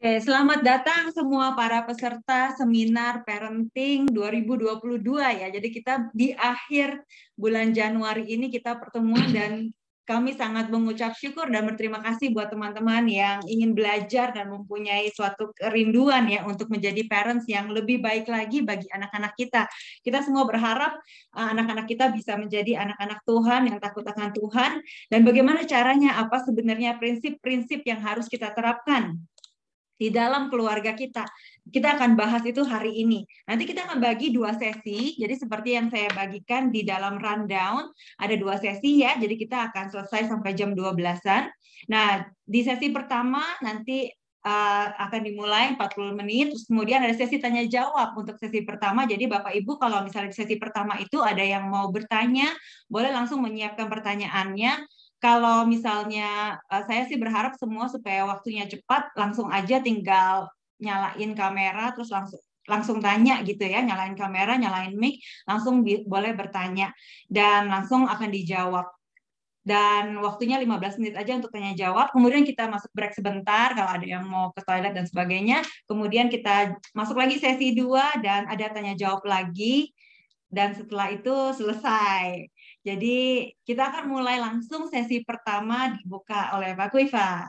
Oke, selamat datang semua para peserta seminar parenting 2022 ya. Jadi kita di akhir bulan Januari ini kita pertemuan dan kami sangat mengucap syukur dan berterima kasih buat teman-teman yang ingin belajar dan mempunyai suatu kerinduan ya untuk menjadi parents yang lebih baik lagi bagi anak-anak kita. Kita semua berharap eh, anak-anak kita bisa menjadi anak-anak Tuhan yang takut akan Tuhan dan bagaimana caranya apa sebenarnya prinsip-prinsip yang harus kita terapkan di dalam keluarga kita. Kita akan bahas itu hari ini. Nanti kita akan bagi dua sesi. Jadi seperti yang saya bagikan di dalam rundown, ada dua sesi ya. Jadi kita akan selesai sampai jam 12-an. Nah, di sesi pertama nanti uh, akan dimulai 40 menit terus kemudian ada sesi tanya jawab untuk sesi pertama jadi Bapak Ibu kalau misalnya di sesi pertama itu ada yang mau bertanya boleh langsung menyiapkan pertanyaannya kalau misalnya uh, saya sih berharap semua supaya waktunya cepat, langsung aja tinggal nyalain kamera terus langsung langsung tanya gitu ya, nyalain kamera, nyalain mic, langsung bi- boleh bertanya dan langsung akan dijawab. Dan waktunya 15 menit aja untuk tanya jawab. Kemudian kita masuk break sebentar kalau ada yang mau ke toilet dan sebagainya. Kemudian kita masuk lagi sesi dua dan ada tanya jawab lagi dan setelah itu selesai. Jadi kita akan mulai langsung sesi pertama dibuka oleh Pak Kuifa.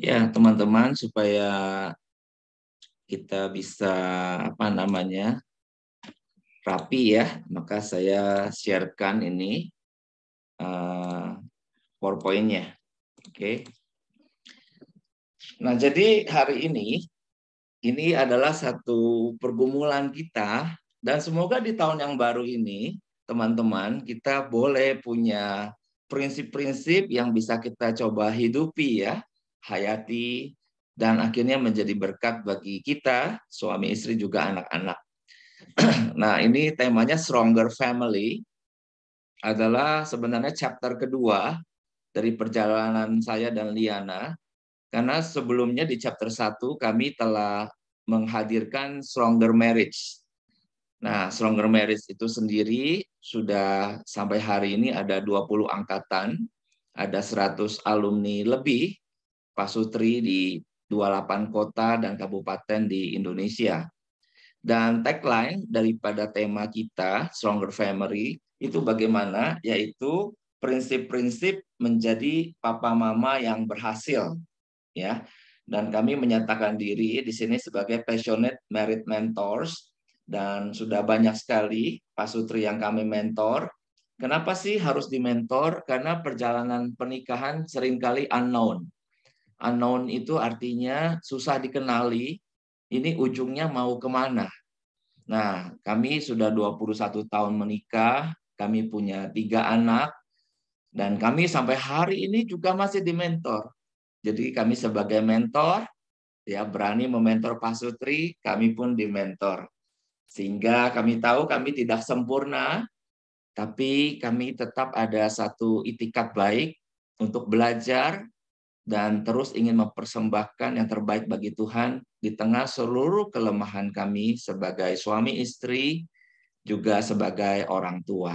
Ya, teman-teman supaya kita bisa apa namanya rapi ya, maka saya siarkan ini uh, eh, powerpoint Oke. Okay. Nah, jadi hari ini ini adalah satu pergumulan kita dan semoga di tahun yang baru ini teman-teman kita boleh punya prinsip-prinsip yang bisa kita coba hidupi ya, hayati dan akhirnya menjadi berkat bagi kita, suami istri juga anak-anak. nah, ini temanya Stronger Family adalah sebenarnya chapter kedua dari perjalanan saya dan Liana karena sebelumnya di chapter satu kami telah menghadirkan Stronger Marriage Nah, Stronger Marriage itu sendiri sudah sampai hari ini ada 20 angkatan, ada 100 alumni lebih Pak Sutri di 28 kota dan kabupaten di Indonesia. Dan tagline daripada tema kita, Stronger Family, itu bagaimana? Yaitu prinsip-prinsip menjadi papa mama yang berhasil. ya. Dan kami menyatakan diri di sini sebagai Passionate Married Mentors, dan sudah banyak sekali Pak Sutri yang kami mentor. Kenapa sih harus dimentor? Karena perjalanan pernikahan seringkali unknown. Unknown itu artinya susah dikenali, ini ujungnya mau kemana. Nah, kami sudah 21 tahun menikah, kami punya tiga anak, dan kami sampai hari ini juga masih dimentor. Jadi kami sebagai mentor, ya berani mementor Pak Sutri, kami pun dimentor. Sehingga kami tahu kami tidak sempurna, tapi kami tetap ada satu itikat baik untuk belajar dan terus ingin mempersembahkan yang terbaik bagi Tuhan di tengah seluruh kelemahan kami sebagai suami istri, juga sebagai orang tua.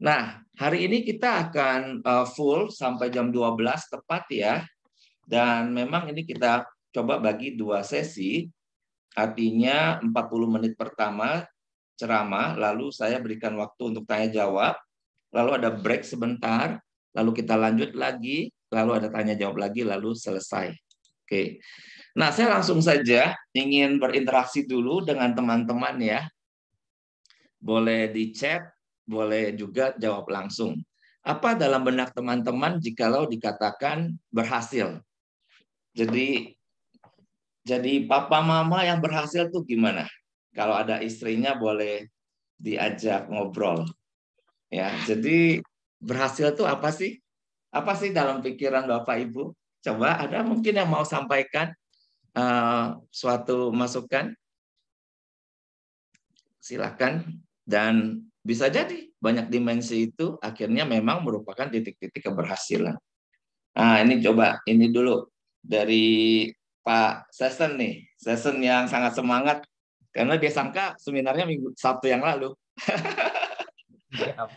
Nah, hari ini kita akan eh, full sampai jam 12 tepat ya. Dan memang ini kita coba bagi dua sesi. Artinya 40 menit pertama ceramah, lalu saya berikan waktu untuk tanya jawab, lalu ada break sebentar, lalu kita lanjut lagi, lalu ada tanya jawab lagi, lalu selesai. Oke. Nah, saya langsung saja ingin berinteraksi dulu dengan teman-teman ya. Boleh di chat, boleh juga jawab langsung. Apa dalam benak teman-teman jikalau dikatakan berhasil? Jadi jadi papa mama yang berhasil tuh gimana? Kalau ada istrinya boleh diajak ngobrol. Ya, jadi berhasil tuh apa sih? Apa sih dalam pikiran Bapak Ibu? Coba ada mungkin yang mau sampaikan uh, suatu masukan? Silakan dan bisa jadi banyak dimensi itu akhirnya memang merupakan titik-titik keberhasilan. Nah, ini coba ini dulu dari Pak Sesen nih, Sesen yang sangat semangat karena dia sangka seminarnya minggu Sabtu yang lalu. Ya.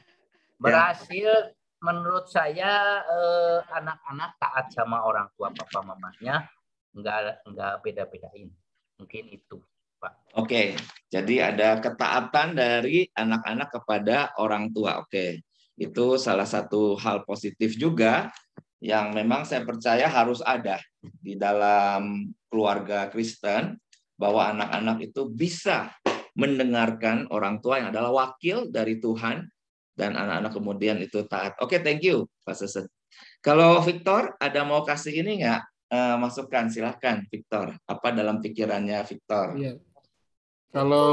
Berhasil menurut saya anak eh, anak-anak taat sama orang tua papa mamanya nggak nggak beda-bedain mungkin itu pak oke okay. jadi ada ketaatan dari anak-anak kepada orang tua oke okay. itu salah satu hal positif juga yang memang saya percaya harus ada di dalam keluarga Kristen bahwa anak-anak itu bisa mendengarkan orang tua yang adalah wakil dari Tuhan dan anak-anak kemudian itu taat. Oke, okay, thank you, Pak Sesen. Kalau Victor ada mau kasih ini nggak uh, masukan silahkan Victor. Apa dalam pikirannya Victor? Iya. Kalau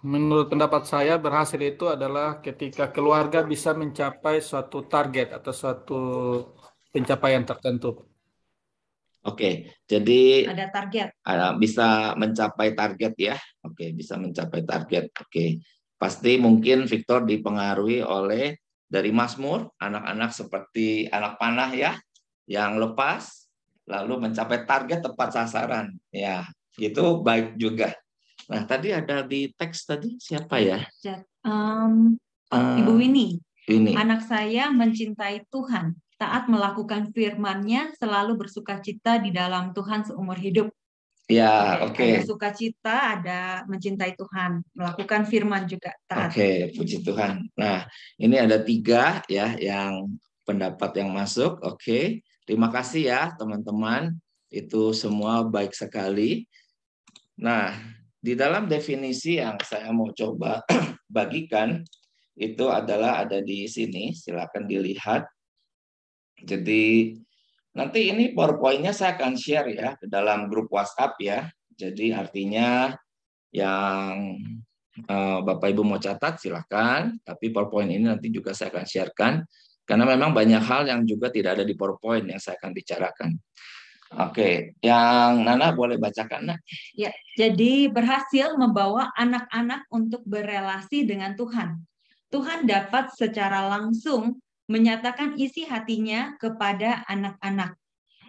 menurut pendapat saya berhasil itu adalah ketika keluarga bisa mencapai suatu target atau suatu pencapaian tertentu. Oke, jadi ada target. Ah, bisa mencapai target ya. Oke, bisa mencapai target. Oke. Pasti mungkin Victor dipengaruhi oleh dari Masmur, anak-anak seperti anak panah ya yang lepas lalu mencapai target tepat sasaran. Ya, itu baik juga. Nah, tadi ada di teks tadi siapa ya? um ah, Ibu Winnie ini. Anak saya mencintai Tuhan, taat melakukan firman-Nya, selalu bersuka cita di dalam Tuhan seumur hidup. Ya, oke. Okay. Ada sukacita, ada mencintai Tuhan, melakukan firman juga Oke, okay, puji Tuhan. Nah, ini ada tiga ya yang pendapat yang masuk. Oke, okay. terima kasih ya teman-teman. Itu semua baik sekali. Nah, di dalam definisi yang saya mau coba bagikan, itu adalah ada di sini. Silakan dilihat. Jadi nanti ini PowerPoint-nya saya akan share ya ke dalam grup WhatsApp ya. Jadi artinya yang eh, Bapak Ibu mau catat silakan, tapi PowerPoint ini nanti juga saya akan sharekan karena memang banyak hal yang juga tidak ada di PowerPoint yang saya akan bicarakan. Oke, yang Nana boleh bacakan, Nak. Ya, jadi berhasil membawa anak-anak untuk berelasi dengan Tuhan. Tuhan dapat secara langsung menyatakan isi hatinya kepada anak-anak.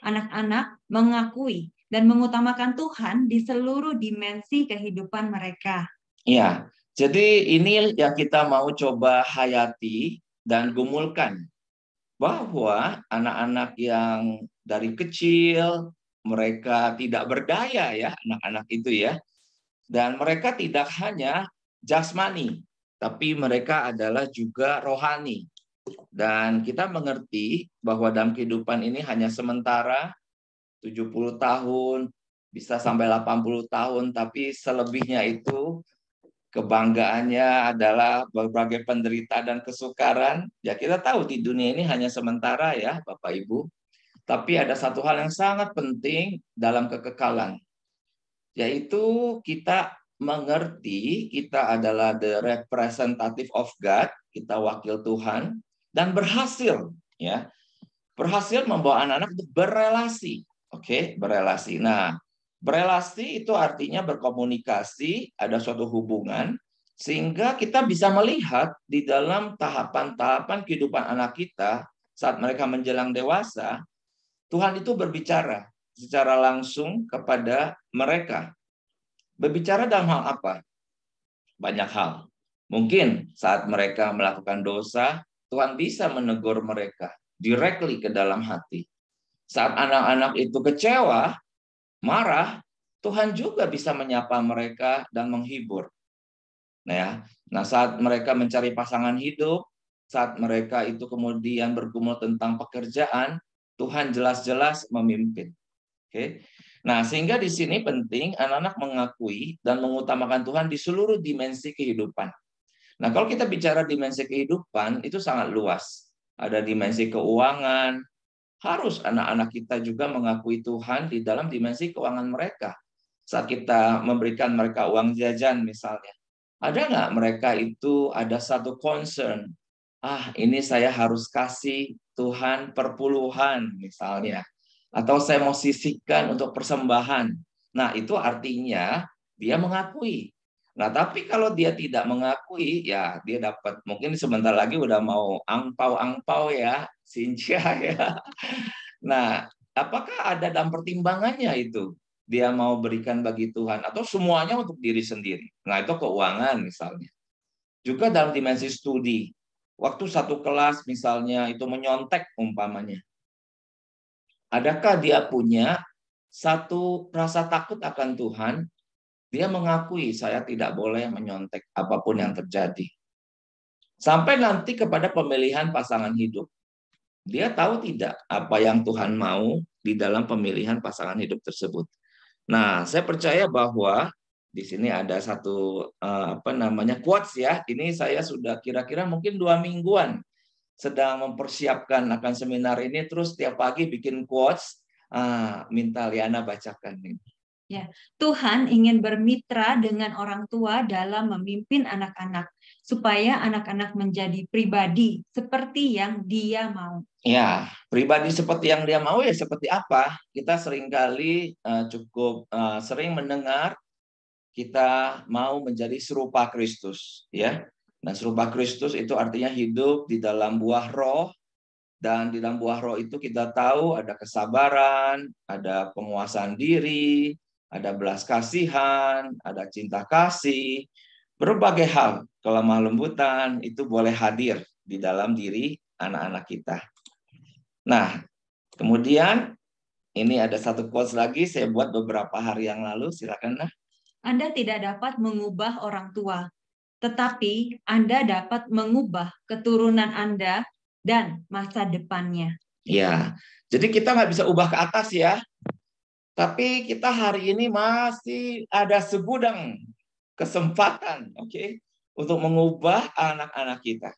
Anak-anak mengakui dan mengutamakan Tuhan di seluruh dimensi kehidupan mereka. Ya, jadi ini yang kita mau coba hayati dan gumulkan bahwa anak-anak yang dari kecil mereka tidak berdaya ya anak-anak itu ya dan mereka tidak hanya jasmani tapi mereka adalah juga rohani. Dan kita mengerti bahwa dalam kehidupan ini hanya sementara 70 tahun, bisa sampai 80 tahun, tapi selebihnya itu kebanggaannya adalah berbagai penderita dan kesukaran. Ya kita tahu di dunia ini hanya sementara ya Bapak Ibu. Tapi ada satu hal yang sangat penting dalam kekekalan, yaitu kita mengerti kita adalah the representative of God, kita wakil Tuhan dan berhasil ya. Berhasil membawa anak-anak untuk berelasi. Oke, okay? berelasi. Nah, berelasi itu artinya berkomunikasi, ada suatu hubungan sehingga kita bisa melihat di dalam tahapan-tahapan kehidupan anak kita saat mereka menjelang dewasa, Tuhan itu berbicara secara langsung kepada mereka Berbicara dalam hal apa? Banyak hal. Mungkin saat mereka melakukan dosa, Tuhan bisa menegur mereka directly ke dalam hati. Saat anak-anak itu kecewa, marah, Tuhan juga bisa menyapa mereka dan menghibur. Nah, ya. nah saat mereka mencari pasangan hidup, saat mereka itu kemudian bergumul tentang pekerjaan, Tuhan jelas-jelas memimpin. Oke. Okay? Nah, sehingga di sini penting anak-anak mengakui dan mengutamakan Tuhan di seluruh dimensi kehidupan. Nah, kalau kita bicara dimensi kehidupan, itu sangat luas. Ada dimensi keuangan, harus anak-anak kita juga mengakui Tuhan di dalam dimensi keuangan mereka. Saat kita memberikan mereka uang jajan misalnya, ada nggak mereka itu ada satu concern, ah ini saya harus kasih Tuhan perpuluhan misalnya atau saya mau sisihkan untuk persembahan. Nah, itu artinya dia mengakui. Nah, tapi kalau dia tidak mengakui, ya dia dapat mungkin sebentar lagi udah mau angpau-angpau ya, sinca ya. Nah, apakah ada dalam pertimbangannya itu? Dia mau berikan bagi Tuhan atau semuanya untuk diri sendiri. Nah, itu keuangan misalnya. Juga dalam dimensi studi. Waktu satu kelas misalnya itu menyontek umpamanya. Adakah dia punya satu rasa takut akan Tuhan? Dia mengakui saya tidak boleh menyontek apapun yang terjadi. Sampai nanti kepada pemilihan pasangan hidup. Dia tahu tidak apa yang Tuhan mau di dalam pemilihan pasangan hidup tersebut. Nah, saya percaya bahwa di sini ada satu eh, apa namanya quotes ya. Ini saya sudah kira-kira mungkin dua mingguan sedang mempersiapkan akan seminar ini terus tiap pagi bikin quotes ah, minta Liana bacakan ini. Ya, Tuhan ingin bermitra dengan orang tua dalam memimpin anak-anak supaya anak-anak menjadi pribadi seperti yang dia mau. Ya, pribadi seperti yang dia mau ya seperti apa? Kita seringkali uh, cukup uh, sering mendengar kita mau menjadi serupa Kristus, ya. Nah, serupa Kristus itu artinya hidup di dalam buah roh, dan di dalam buah roh itu kita tahu ada kesabaran, ada penguasaan diri, ada belas kasihan, ada cinta kasih, berbagai hal kelemah lembutan itu boleh hadir di dalam diri anak-anak kita. Nah, kemudian ini ada satu quotes lagi saya buat beberapa hari yang lalu, silakan Anda tidak dapat mengubah orang tua, tetapi Anda dapat mengubah keturunan Anda dan masa depannya. Ya, jadi kita nggak bisa ubah ke atas ya. Tapi kita hari ini masih ada segudang kesempatan, oke, okay, untuk mengubah anak-anak kita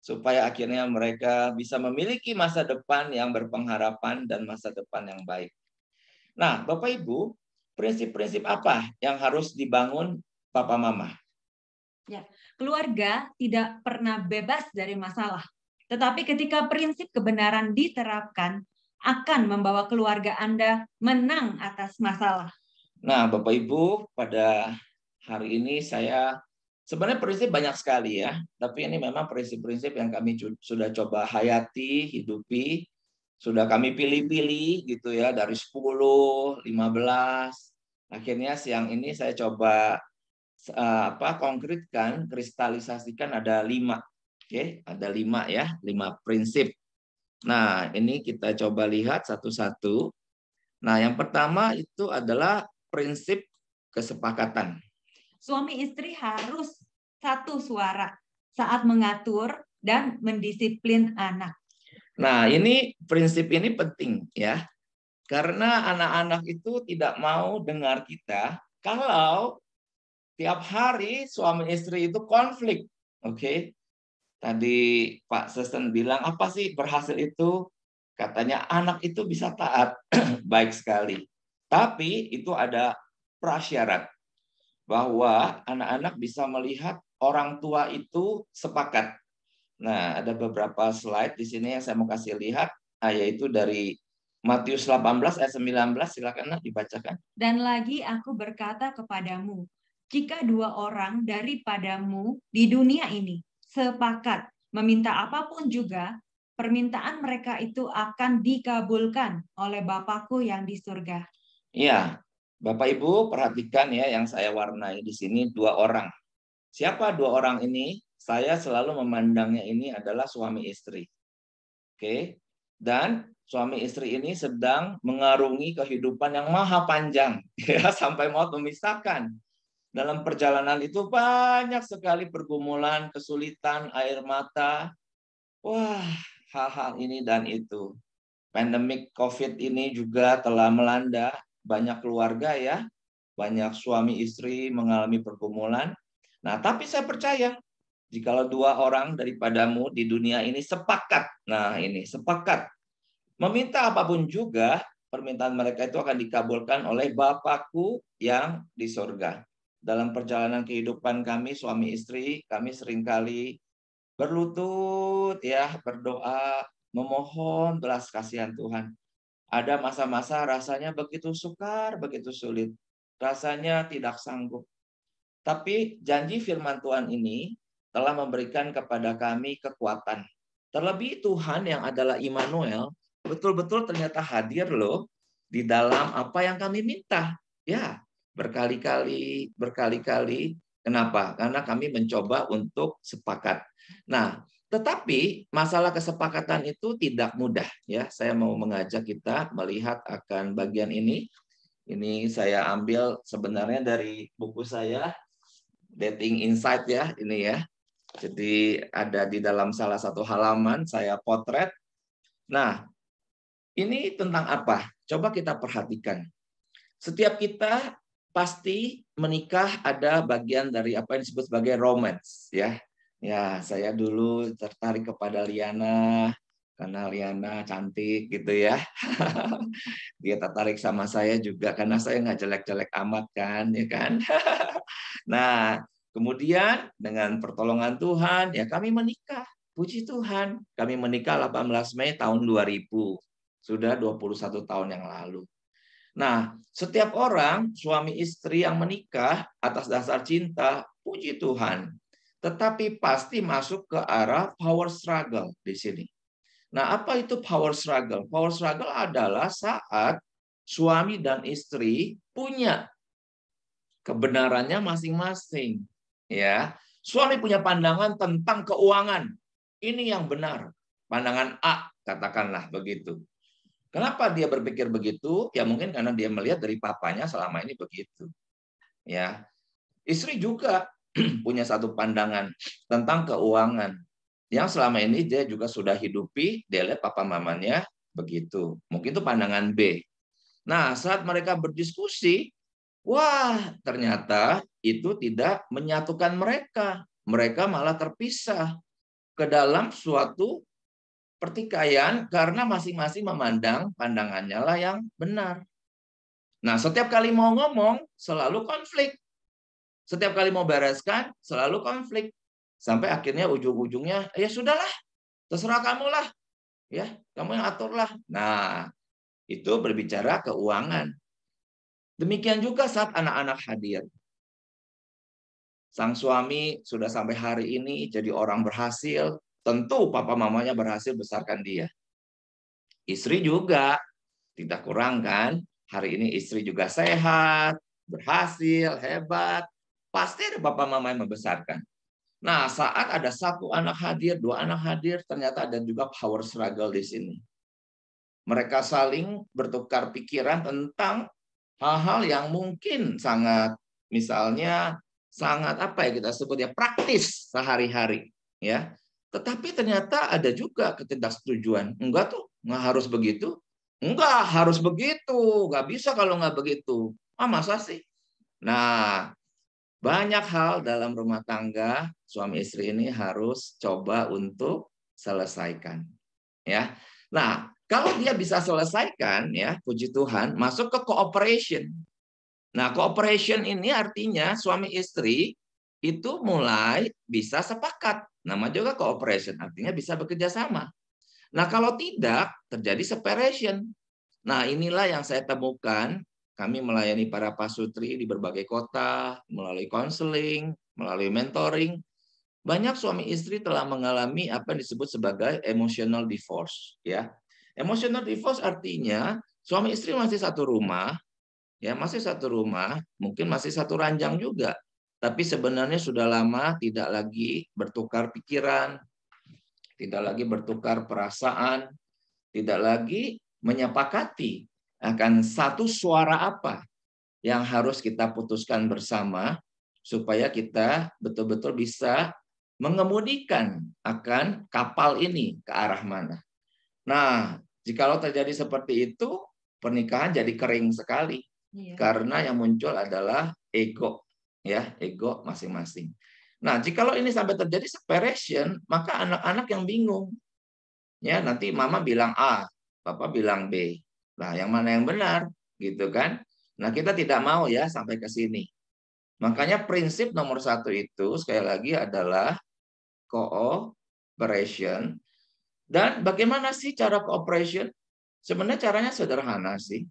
supaya akhirnya mereka bisa memiliki masa depan yang berpengharapan dan masa depan yang baik. Nah, Bapak Ibu, prinsip-prinsip apa yang harus dibangun Papa Mama? Ya, keluarga tidak pernah bebas dari masalah. Tetapi ketika prinsip kebenaran diterapkan, akan membawa keluarga Anda menang atas masalah. Nah, Bapak Ibu, pada hari ini saya sebenarnya prinsip banyak sekali ya, tapi ini memang prinsip-prinsip yang kami sudah coba hayati, hidupi, sudah kami pilih-pilih gitu ya dari 10, 15. Akhirnya siang ini saya coba Eh, apa konkretkan, kristalisasikan ada lima, oke, okay? ada lima ya, lima prinsip. Nah ini kita coba lihat satu-satu. Nah yang pertama itu adalah prinsip kesepakatan. Suami istri harus satu suara saat mengatur dan mendisiplin anak. Nah ini prinsip ini penting ya, karena anak-anak itu tidak mau dengar kita kalau tiap hari suami istri itu konflik. Oke. Okay? Tadi Pak Sesten bilang apa sih berhasil itu? Katanya anak itu bisa taat. Baik sekali. Tapi itu ada prasyarat bahwa anak-anak bisa melihat orang tua itu sepakat. Nah, ada beberapa slide di sini yang saya mau kasih lihat, ah, yaitu dari Matius 18 ayat 19, silakan dibacakan. Dan lagi aku berkata kepadamu, jika dua orang daripadamu di dunia ini sepakat meminta apapun juga, permintaan mereka itu akan dikabulkan oleh Bapakku yang di surga. Iya, Bapak Ibu perhatikan ya yang saya warnai di sini dua orang. Siapa dua orang ini? Saya selalu memandangnya ini adalah suami istri. Oke. Dan suami istri ini sedang mengarungi kehidupan yang maha panjang ya sampai mau memisahkan. Dalam perjalanan itu banyak sekali pergumulan, kesulitan, air mata. Wah, hal-hal ini dan itu. Pandemik COVID ini juga telah melanda banyak keluarga ya. Banyak suami istri mengalami pergumulan. Nah, tapi saya percaya jikalau dua orang daripadamu di dunia ini sepakat. Nah, ini sepakat. Meminta apapun juga, permintaan mereka itu akan dikabulkan oleh Bapakku yang di sorga dalam perjalanan kehidupan kami suami istri, kami seringkali berlutut ya, berdoa, memohon belas kasihan Tuhan. Ada masa-masa rasanya begitu sukar, begitu sulit. Rasanya tidak sanggup. Tapi janji firman Tuhan ini telah memberikan kepada kami kekuatan. Terlebih Tuhan yang adalah Immanuel betul-betul ternyata hadir loh di dalam apa yang kami minta. Ya, berkali-kali, berkali-kali. Kenapa? Karena kami mencoba untuk sepakat. Nah, tetapi masalah kesepakatan itu tidak mudah ya. Saya mau mengajak kita melihat akan bagian ini. Ini saya ambil sebenarnya dari buku saya Dating Insight ya, ini ya. Jadi ada di dalam salah satu halaman saya potret. Nah, ini tentang apa? Coba kita perhatikan. Setiap kita pasti menikah ada bagian dari apa yang disebut sebagai romance ya. Ya, saya dulu tertarik kepada Liana karena Liana cantik gitu ya. Dia tertarik sama saya juga karena saya nggak jelek-jelek amat kan, ya kan. nah, kemudian dengan pertolongan Tuhan ya kami menikah. Puji Tuhan, kami menikah 18 Mei tahun 2000. Sudah 21 tahun yang lalu. Nah, setiap orang suami istri yang menikah atas dasar cinta, puji Tuhan. Tetapi pasti masuk ke arah power struggle di sini. Nah, apa itu power struggle? Power struggle adalah saat suami dan istri punya kebenarannya masing-masing, ya. Suami punya pandangan tentang keuangan. Ini yang benar. Pandangan A, katakanlah begitu. Kenapa dia berpikir begitu? Ya mungkin karena dia melihat dari papanya selama ini begitu. Ya. Istri juga punya satu pandangan tentang keuangan yang selama ini dia juga sudah hidupi, dia lihat papa mamanya begitu. Mungkin itu pandangan B. Nah, saat mereka berdiskusi, wah, ternyata itu tidak menyatukan mereka. Mereka malah terpisah ke dalam suatu pertikaian karena masing-masing memandang pandangannya lah yang benar. Nah, setiap kali mau ngomong selalu konflik. Setiap kali mau bereskan selalu konflik. Sampai akhirnya ujung-ujungnya ya sudahlah, terserah kamu lah. Ya, kamu yang aturlah. Nah, itu berbicara keuangan. Demikian juga saat anak-anak hadir. Sang suami sudah sampai hari ini jadi orang berhasil, tentu papa mamanya berhasil besarkan dia. Istri juga tidak kurang kan? Hari ini istri juga sehat, berhasil, hebat. Pasti ada papa mama yang membesarkan. Nah, saat ada satu anak hadir, dua anak hadir, ternyata ada juga power struggle di sini. Mereka saling bertukar pikiran tentang hal-hal yang mungkin sangat misalnya sangat apa ya kita sebutnya praktis sehari-hari ya tetapi ternyata ada juga ketidaksetujuan. Enggak tuh, enggak harus begitu. Enggak harus begitu, enggak bisa kalau enggak begitu. Ah masa sih? Nah, banyak hal dalam rumah tangga suami istri ini harus coba untuk selesaikan. Ya. Nah, kalau dia bisa selesaikan ya, puji Tuhan, masuk ke cooperation. Nah, cooperation ini artinya suami istri itu mulai bisa sepakat. Nama juga cooperation, artinya bisa bekerja sama. Nah, kalau tidak, terjadi separation. Nah, inilah yang saya temukan. Kami melayani para pasutri di berbagai kota, melalui konseling, melalui mentoring. Banyak suami istri telah mengalami apa yang disebut sebagai emotional divorce. Ya, Emotional divorce artinya suami istri masih satu rumah, ya masih satu rumah, mungkin masih satu ranjang juga, tapi sebenarnya sudah lama tidak lagi bertukar pikiran, tidak lagi bertukar perasaan, tidak lagi menyepakati akan satu suara apa yang harus kita putuskan bersama supaya kita betul-betul bisa mengemudikan akan kapal ini ke arah mana. Nah, jika lo terjadi seperti itu, pernikahan jadi kering sekali. Iya. Karena yang muncul adalah ego ya ego masing-masing. Nah, jikalau ini sampai terjadi separation, maka anak-anak yang bingung. Ya, nanti mama bilang A, papa bilang B. Nah, yang mana yang benar? Gitu kan? Nah, kita tidak mau ya sampai ke sini. Makanya prinsip nomor satu itu sekali lagi adalah cooperation. Dan bagaimana sih cara cooperation? Sebenarnya caranya sederhana sih,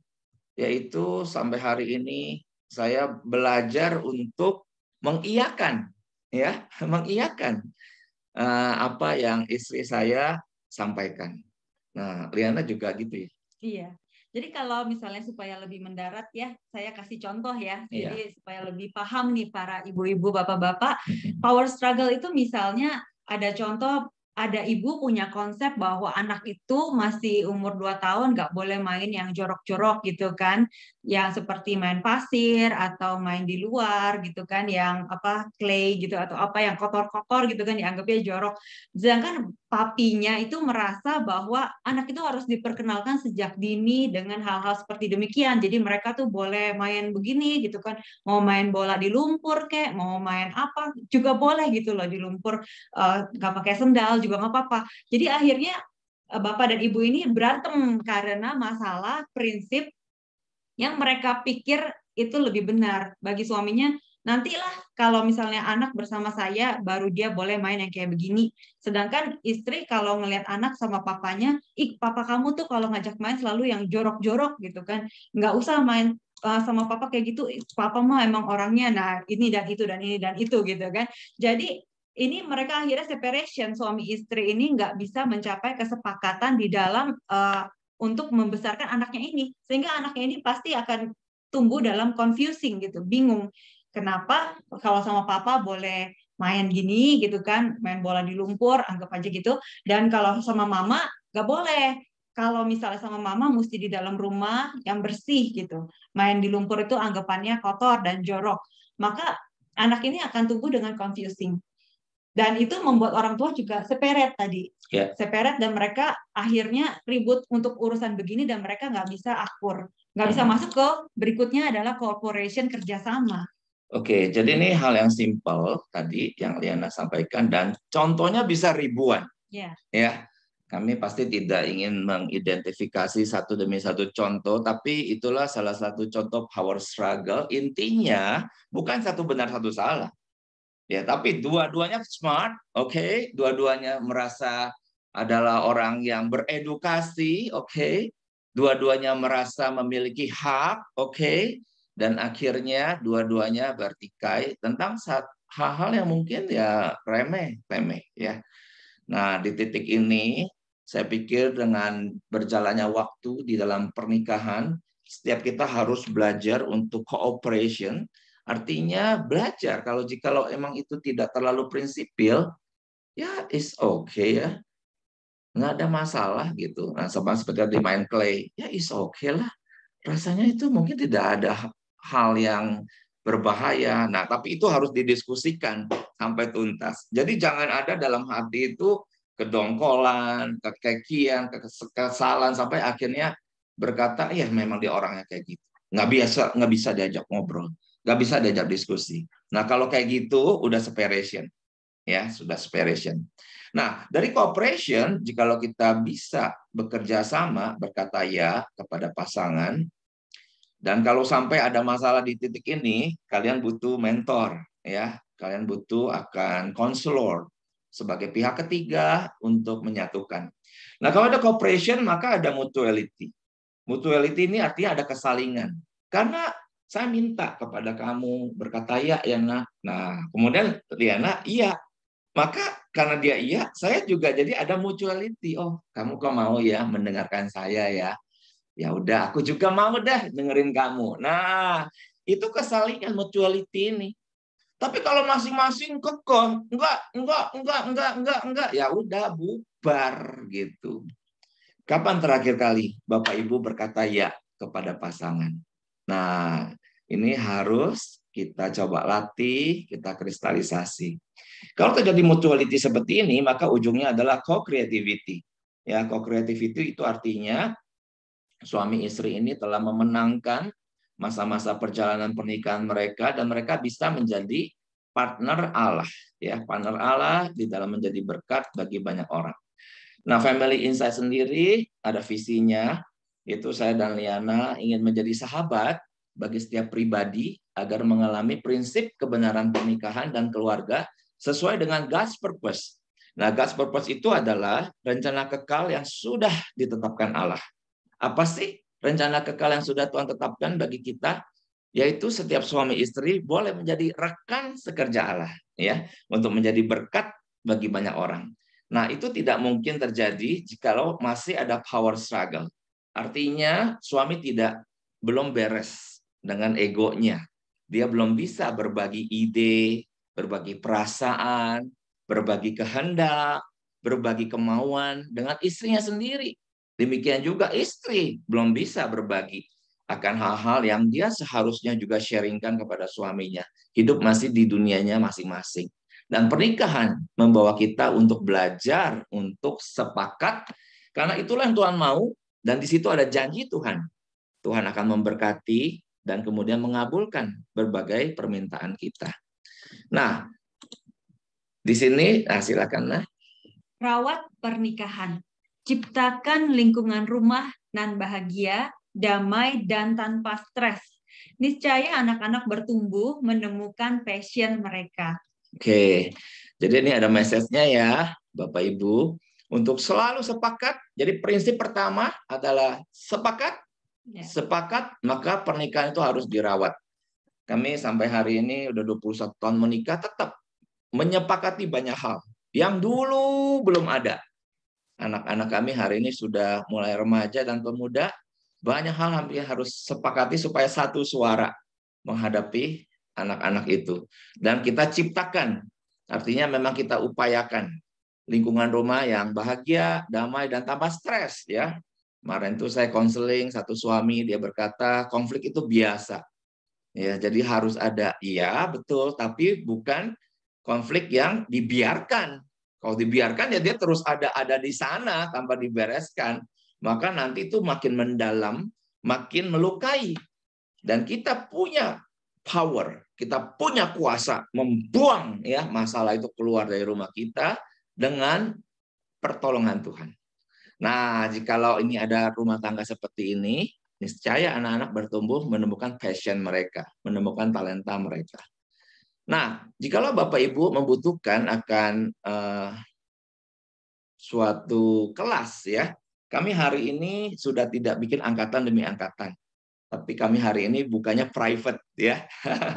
yaitu sampai hari ini saya belajar untuk mengiyakan ya mengiyakan uh, apa yang istri saya sampaikan nah Riana juga gitu ya iya jadi kalau misalnya supaya lebih mendarat ya, saya kasih contoh ya. Iya. Jadi supaya lebih paham nih para ibu-ibu, bapak-bapak, power struggle itu misalnya ada contoh ada ibu punya konsep bahwa anak itu masih umur 2 tahun nggak boleh main yang jorok-jorok gitu kan, yang seperti main pasir atau main di luar gitu kan, yang apa clay gitu atau apa yang kotor-kotor gitu kan dianggapnya jorok. Sedangkan papinya itu merasa bahwa anak itu harus diperkenalkan sejak dini dengan hal-hal seperti demikian. Jadi mereka tuh boleh main begini gitu kan, mau main bola di lumpur kek, mau main apa juga boleh gitu loh di lumpur, eh, nggak uh, pakai sendal juga nggak apa-apa. Jadi akhirnya eh, bapak dan ibu ini berantem karena masalah prinsip yang mereka pikir itu lebih benar bagi suaminya. Nantilah kalau misalnya anak bersama saya baru dia boleh main yang kayak begini. Sedangkan istri kalau ngelihat anak sama papanya, ih papa kamu tuh kalau ngajak main selalu yang jorok-jorok gitu kan, nggak usah main eh, sama papa kayak gitu. Papa mah emang orangnya, nah ini dan itu dan ini dan itu gitu kan. Jadi ini mereka akhirnya separation suami istri ini nggak bisa mencapai kesepakatan di dalam uh, untuk membesarkan anaknya ini sehingga anaknya ini pasti akan tumbuh dalam confusing gitu bingung kenapa kalau sama papa boleh main gini gitu kan main bola di lumpur anggap aja gitu dan kalau sama mama nggak boleh kalau misalnya sama mama mesti di dalam rumah yang bersih gitu main di lumpur itu anggapannya kotor dan jorok maka anak ini akan tumbuh dengan confusing dan itu membuat orang tua juga seperet tadi yeah. seperet dan mereka akhirnya ribut untuk urusan begini dan mereka nggak bisa akur nggak bisa hmm. masuk ke berikutnya adalah corporation kerjasama Oke, jadi ini hal yang simpel tadi yang Liana sampaikan dan contohnya bisa ribuan. Yeah. Ya, kami pasti tidak ingin mengidentifikasi satu demi satu contoh, tapi itulah salah satu contoh power struggle. Intinya bukan satu benar satu salah, Ya, tapi dua-duanya smart, oke, okay? dua-duanya merasa adalah orang yang beredukasi, oke, okay? dua-duanya merasa memiliki hak, oke, okay? dan akhirnya dua-duanya bertikai tentang hal-hal yang mungkin ya remeh, remeh, ya. Nah, di titik ini saya pikir dengan berjalannya waktu di dalam pernikahan, setiap kita harus belajar untuk cooperation, Artinya belajar kalau lo emang itu tidak terlalu prinsipil, ya is okay ya. Nggak ada masalah gitu. Nah, sama seperti di main clay, ya is okay lah. Rasanya itu mungkin tidak ada hal yang berbahaya. Nah, tapi itu harus didiskusikan sampai tuntas. Jadi jangan ada dalam hati itu kedongkolan, kekekian, kesalahan sampai akhirnya berkata, ya memang dia orangnya kayak gitu. Nggak biasa, nggak bisa diajak ngobrol. Gak bisa diajak diskusi. Nah kalau kayak gitu udah separation, ya sudah separation. Nah dari cooperation, jikalau kita bisa bekerja sama berkata ya kepada pasangan, dan kalau sampai ada masalah di titik ini, kalian butuh mentor, ya. Kalian butuh akan konselor sebagai pihak ketiga untuk menyatukan. Nah, kalau ada cooperation, maka ada mutuality. Mutuality ini artinya ada kesalingan. Karena saya minta kepada kamu berkata ya Yana. Nah, kemudian Liana iya. Maka karena dia iya, saya juga jadi ada mutuality. Oh, kamu kok mau ya mendengarkan saya ya? Ya udah, aku juga mau dah dengerin kamu. Nah, itu kesalingan mutuality ini. Tapi kalau masing-masing kokoh, enggak, enggak, enggak, enggak, enggak, enggak, ya udah bubar gitu. Kapan terakhir kali Bapak Ibu berkata ya kepada pasangan? Nah, ini harus kita coba latih, kita kristalisasi. Kalau terjadi mutuality seperti ini, maka ujungnya adalah co-creativity. Ya, co-creativity itu artinya suami istri ini telah memenangkan masa-masa perjalanan pernikahan mereka dan mereka bisa menjadi partner Allah, ya, partner Allah di dalam menjadi berkat bagi banyak orang. Nah, Family Insight sendiri ada visinya itu saya dan Liana ingin menjadi sahabat bagi setiap pribadi agar mengalami prinsip kebenaran pernikahan dan keluarga sesuai dengan God's purpose. Nah, God's purpose itu adalah rencana kekal yang sudah ditetapkan Allah. Apa sih rencana kekal yang sudah Tuhan tetapkan bagi kita? Yaitu setiap suami istri boleh menjadi rekan sekerja Allah ya, untuk menjadi berkat bagi banyak orang. Nah, itu tidak mungkin terjadi jikalau masih ada power struggle. Artinya suami tidak belum beres dengan egonya. Dia belum bisa berbagi ide, berbagi perasaan, berbagi kehendak, berbagi kemauan dengan istrinya sendiri. Demikian juga istri belum bisa berbagi akan hal-hal yang dia seharusnya juga sharingkan kepada suaminya. Hidup masih di dunianya masing-masing. Dan pernikahan membawa kita untuk belajar, untuk sepakat. Karena itulah yang Tuhan mau dan di situ ada janji Tuhan. Tuhan akan memberkati dan kemudian mengabulkan berbagai permintaan kita. Nah, di sini, nah silakan nah. Rawat pernikahan. Ciptakan lingkungan rumah nan bahagia, damai dan tanpa stres. Niscaya anak-anak bertumbuh menemukan passion mereka. Oke. Jadi ini ada message-nya ya, Bapak Ibu untuk selalu sepakat. Jadi prinsip pertama adalah sepakat. Ya. Sepakat, maka pernikahan itu harus dirawat. Kami sampai hari ini udah 21 tahun menikah tetap menyepakati banyak hal yang dulu belum ada. Anak-anak kami hari ini sudah mulai remaja dan pemuda, banyak hal hampir harus sepakati supaya satu suara menghadapi anak-anak itu. Dan kita ciptakan, artinya memang kita upayakan lingkungan rumah yang bahagia, damai, dan tanpa stres ya. Kemarin tuh saya konseling satu suami, dia berkata konflik itu biasa. Ya, jadi harus ada iya betul, tapi bukan konflik yang dibiarkan. Kalau dibiarkan ya dia terus ada ada di sana tanpa dibereskan, maka nanti itu makin mendalam, makin melukai. Dan kita punya power, kita punya kuasa membuang ya masalah itu keluar dari rumah kita dengan pertolongan Tuhan. Nah, jikalau ini ada rumah tangga seperti ini, niscaya anak-anak bertumbuh menemukan passion mereka, menemukan talenta mereka. Nah, jikalau Bapak Ibu membutuhkan akan uh, suatu kelas ya, kami hari ini sudah tidak bikin angkatan demi angkatan. Tapi kami hari ini bukannya private ya.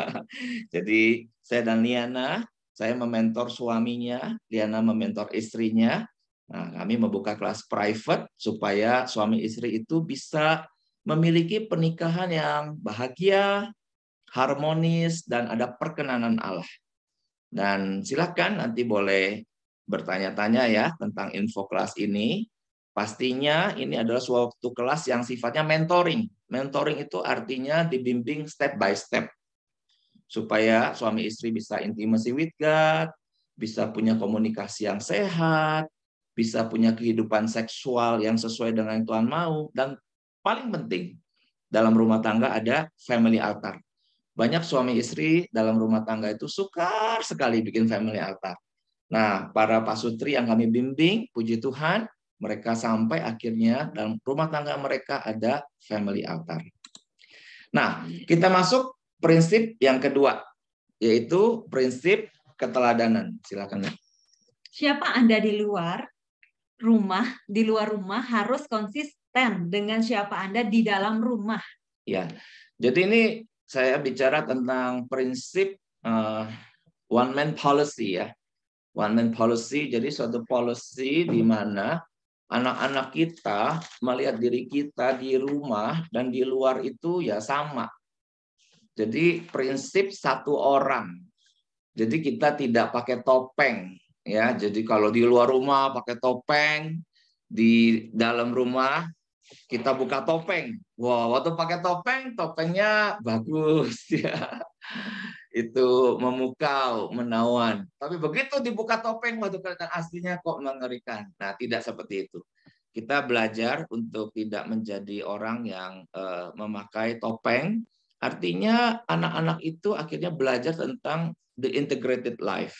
Jadi saya dan Liana saya mementor suaminya, Liana mementor istrinya. Nah, kami membuka kelas private supaya suami istri itu bisa memiliki pernikahan yang bahagia, harmonis, dan ada perkenanan Allah. Dan silakan nanti boleh bertanya-tanya ya tentang info kelas ini. Pastinya ini adalah suatu kelas yang sifatnya mentoring. Mentoring itu artinya dibimbing step by step supaya suami istri bisa intimasi with God, bisa punya komunikasi yang sehat, bisa punya kehidupan seksual yang sesuai dengan yang Tuhan mau dan paling penting dalam rumah tangga ada family altar. Banyak suami istri dalam rumah tangga itu sukar sekali bikin family altar. Nah, para pasutri yang kami bimbing, puji Tuhan, mereka sampai akhirnya dalam rumah tangga mereka ada family altar. Nah, kita masuk Prinsip yang kedua yaitu prinsip keteladanan. Silakan. Siapa Anda di luar rumah, di luar rumah harus konsisten dengan siapa Anda di dalam rumah. Ya. Jadi ini saya bicara tentang prinsip uh, one man policy ya. One man policy jadi suatu policy di mana anak-anak kita melihat diri kita di rumah dan di luar itu ya sama jadi prinsip satu orang. Jadi kita tidak pakai topeng ya. Jadi kalau di luar rumah pakai topeng, di dalam rumah kita buka topeng. Wah waktu pakai topeng, topengnya bagus ya. Itu memukau, menawan. Tapi begitu dibuka topeng, waktu kelihatan aslinya kok mengerikan. Nah, tidak seperti itu. Kita belajar untuk tidak menjadi orang yang uh, memakai topeng, Artinya anak-anak itu akhirnya belajar tentang the integrated life.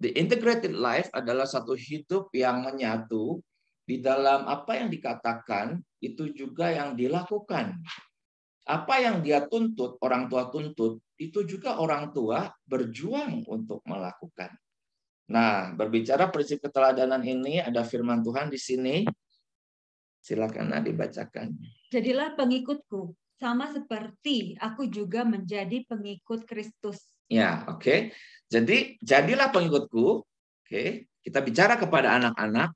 The integrated life adalah satu hidup yang menyatu di dalam apa yang dikatakan itu juga yang dilakukan. Apa yang dia tuntut, orang tua tuntut, itu juga orang tua berjuang untuk melakukan. Nah, berbicara prinsip keteladanan ini ada firman Tuhan di sini. Silakan dibacakan. Jadilah pengikutku sama seperti aku juga menjadi pengikut Kristus. Ya, oke. Okay. Jadi jadilah pengikutku. Oke, okay. kita bicara kepada anak-anak,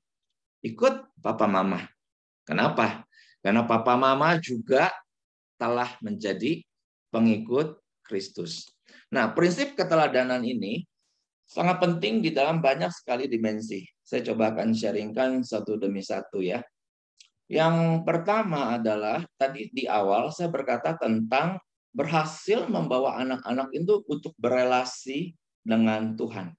ikut papa mama. Kenapa? Karena papa mama juga telah menjadi pengikut Kristus. Nah, prinsip keteladanan ini sangat penting di dalam banyak sekali dimensi. Saya coba akan sharingkan satu demi satu ya. Iya. Yang pertama adalah tadi di awal saya berkata tentang berhasil membawa anak-anak itu untuk berelasi dengan Tuhan.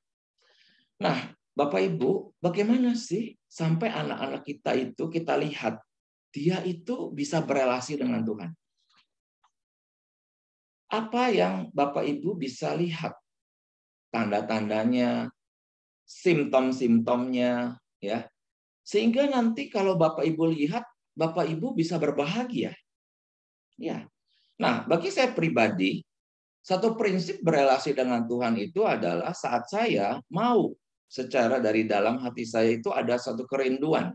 Nah, Bapak Ibu, bagaimana sih sampai anak-anak kita itu kita lihat dia itu bisa berelasi dengan Tuhan? Apa yang Bapak Ibu bisa lihat tanda-tandanya, simptom-simptomnya, ya sehingga nanti kalau Bapak Ibu lihat, Bapak Ibu bisa berbahagia. Ya. Nah, bagi saya pribadi, satu prinsip berelasi dengan Tuhan itu adalah saat saya mau secara dari dalam hati saya itu ada satu kerinduan.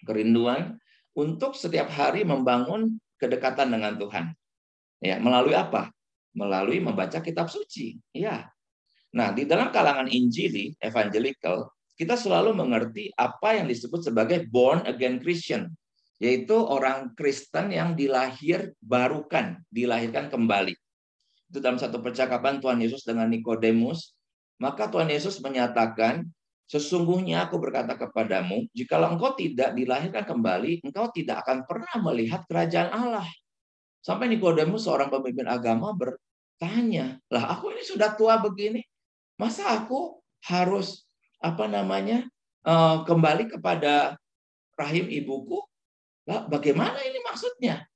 Kerinduan untuk setiap hari membangun kedekatan dengan Tuhan. Ya, melalui apa? Melalui membaca kitab suci. Ya. Nah, di dalam kalangan Injili, evangelikal, kita selalu mengerti apa yang disebut sebagai born again Christian, yaitu orang Kristen yang dilahir barukan, dilahirkan kembali. Itu dalam satu percakapan Tuhan Yesus dengan Nikodemus, maka Tuhan Yesus menyatakan, sesungguhnya aku berkata kepadamu, jika engkau tidak dilahirkan kembali, engkau tidak akan pernah melihat kerajaan Allah. Sampai Nikodemus seorang pemimpin agama bertanya, lah aku ini sudah tua begini, masa aku harus apa namanya eh, kembali kepada rahim ibuku. Lah, bagaimana ini maksudnya?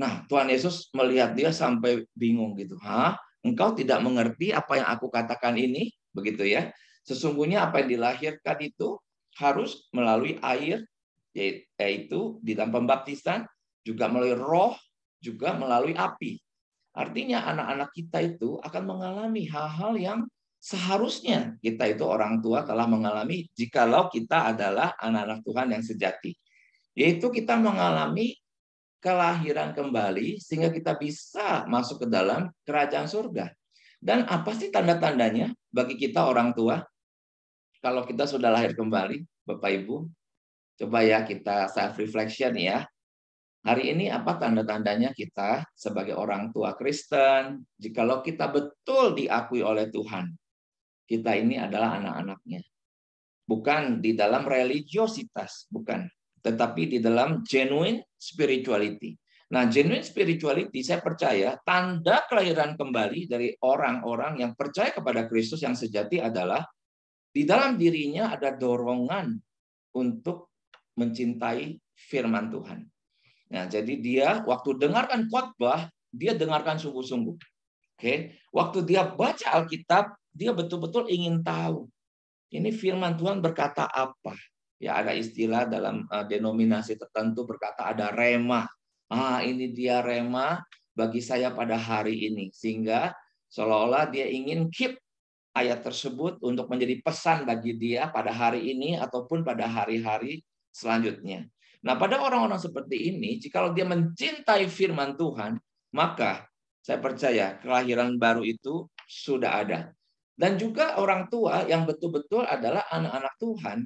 Nah, Tuhan Yesus melihat dia sampai bingung gitu. Hah? Engkau tidak mengerti apa yang aku katakan ini? Begitu ya. Sesungguhnya apa yang dilahirkan itu harus melalui air, yaitu di dalam pembaptisan, juga melalui roh, juga melalui api. Artinya anak-anak kita itu akan mengalami hal-hal yang seharusnya kita itu orang tua telah mengalami jikalau kita adalah anak-anak Tuhan yang sejati. Yaitu kita mengalami kelahiran kembali sehingga kita bisa masuk ke dalam kerajaan surga. Dan apa sih tanda-tandanya bagi kita orang tua? Kalau kita sudah lahir kembali, Bapak Ibu, coba ya kita self reflection ya. Hari ini apa tanda-tandanya kita sebagai orang tua Kristen jikalau kita betul diakui oleh Tuhan? kita ini adalah anak-anaknya. Bukan di dalam religiositas, bukan. Tetapi di dalam genuine spirituality. Nah, genuine spirituality saya percaya tanda kelahiran kembali dari orang-orang yang percaya kepada Kristus yang sejati adalah di dalam dirinya ada dorongan untuk mencintai firman Tuhan. Nah, jadi dia waktu dengarkan khotbah, dia dengarkan sungguh-sungguh. Oke, waktu dia baca Alkitab, dia betul-betul ingin tahu ini firman Tuhan berkata apa. Ya ada istilah dalam eh, denominasi tertentu berkata ada rema. Ah ini dia rema bagi saya pada hari ini sehingga seolah-olah dia ingin keep ayat tersebut untuk menjadi pesan bagi dia pada hari ini ataupun pada hari-hari selanjutnya. Nah, pada orang-orang seperti ini, jikalau dia mencintai firman Tuhan, maka saya percaya kelahiran baru itu sudah ada. Dan juga orang tua yang betul-betul adalah anak-anak Tuhan,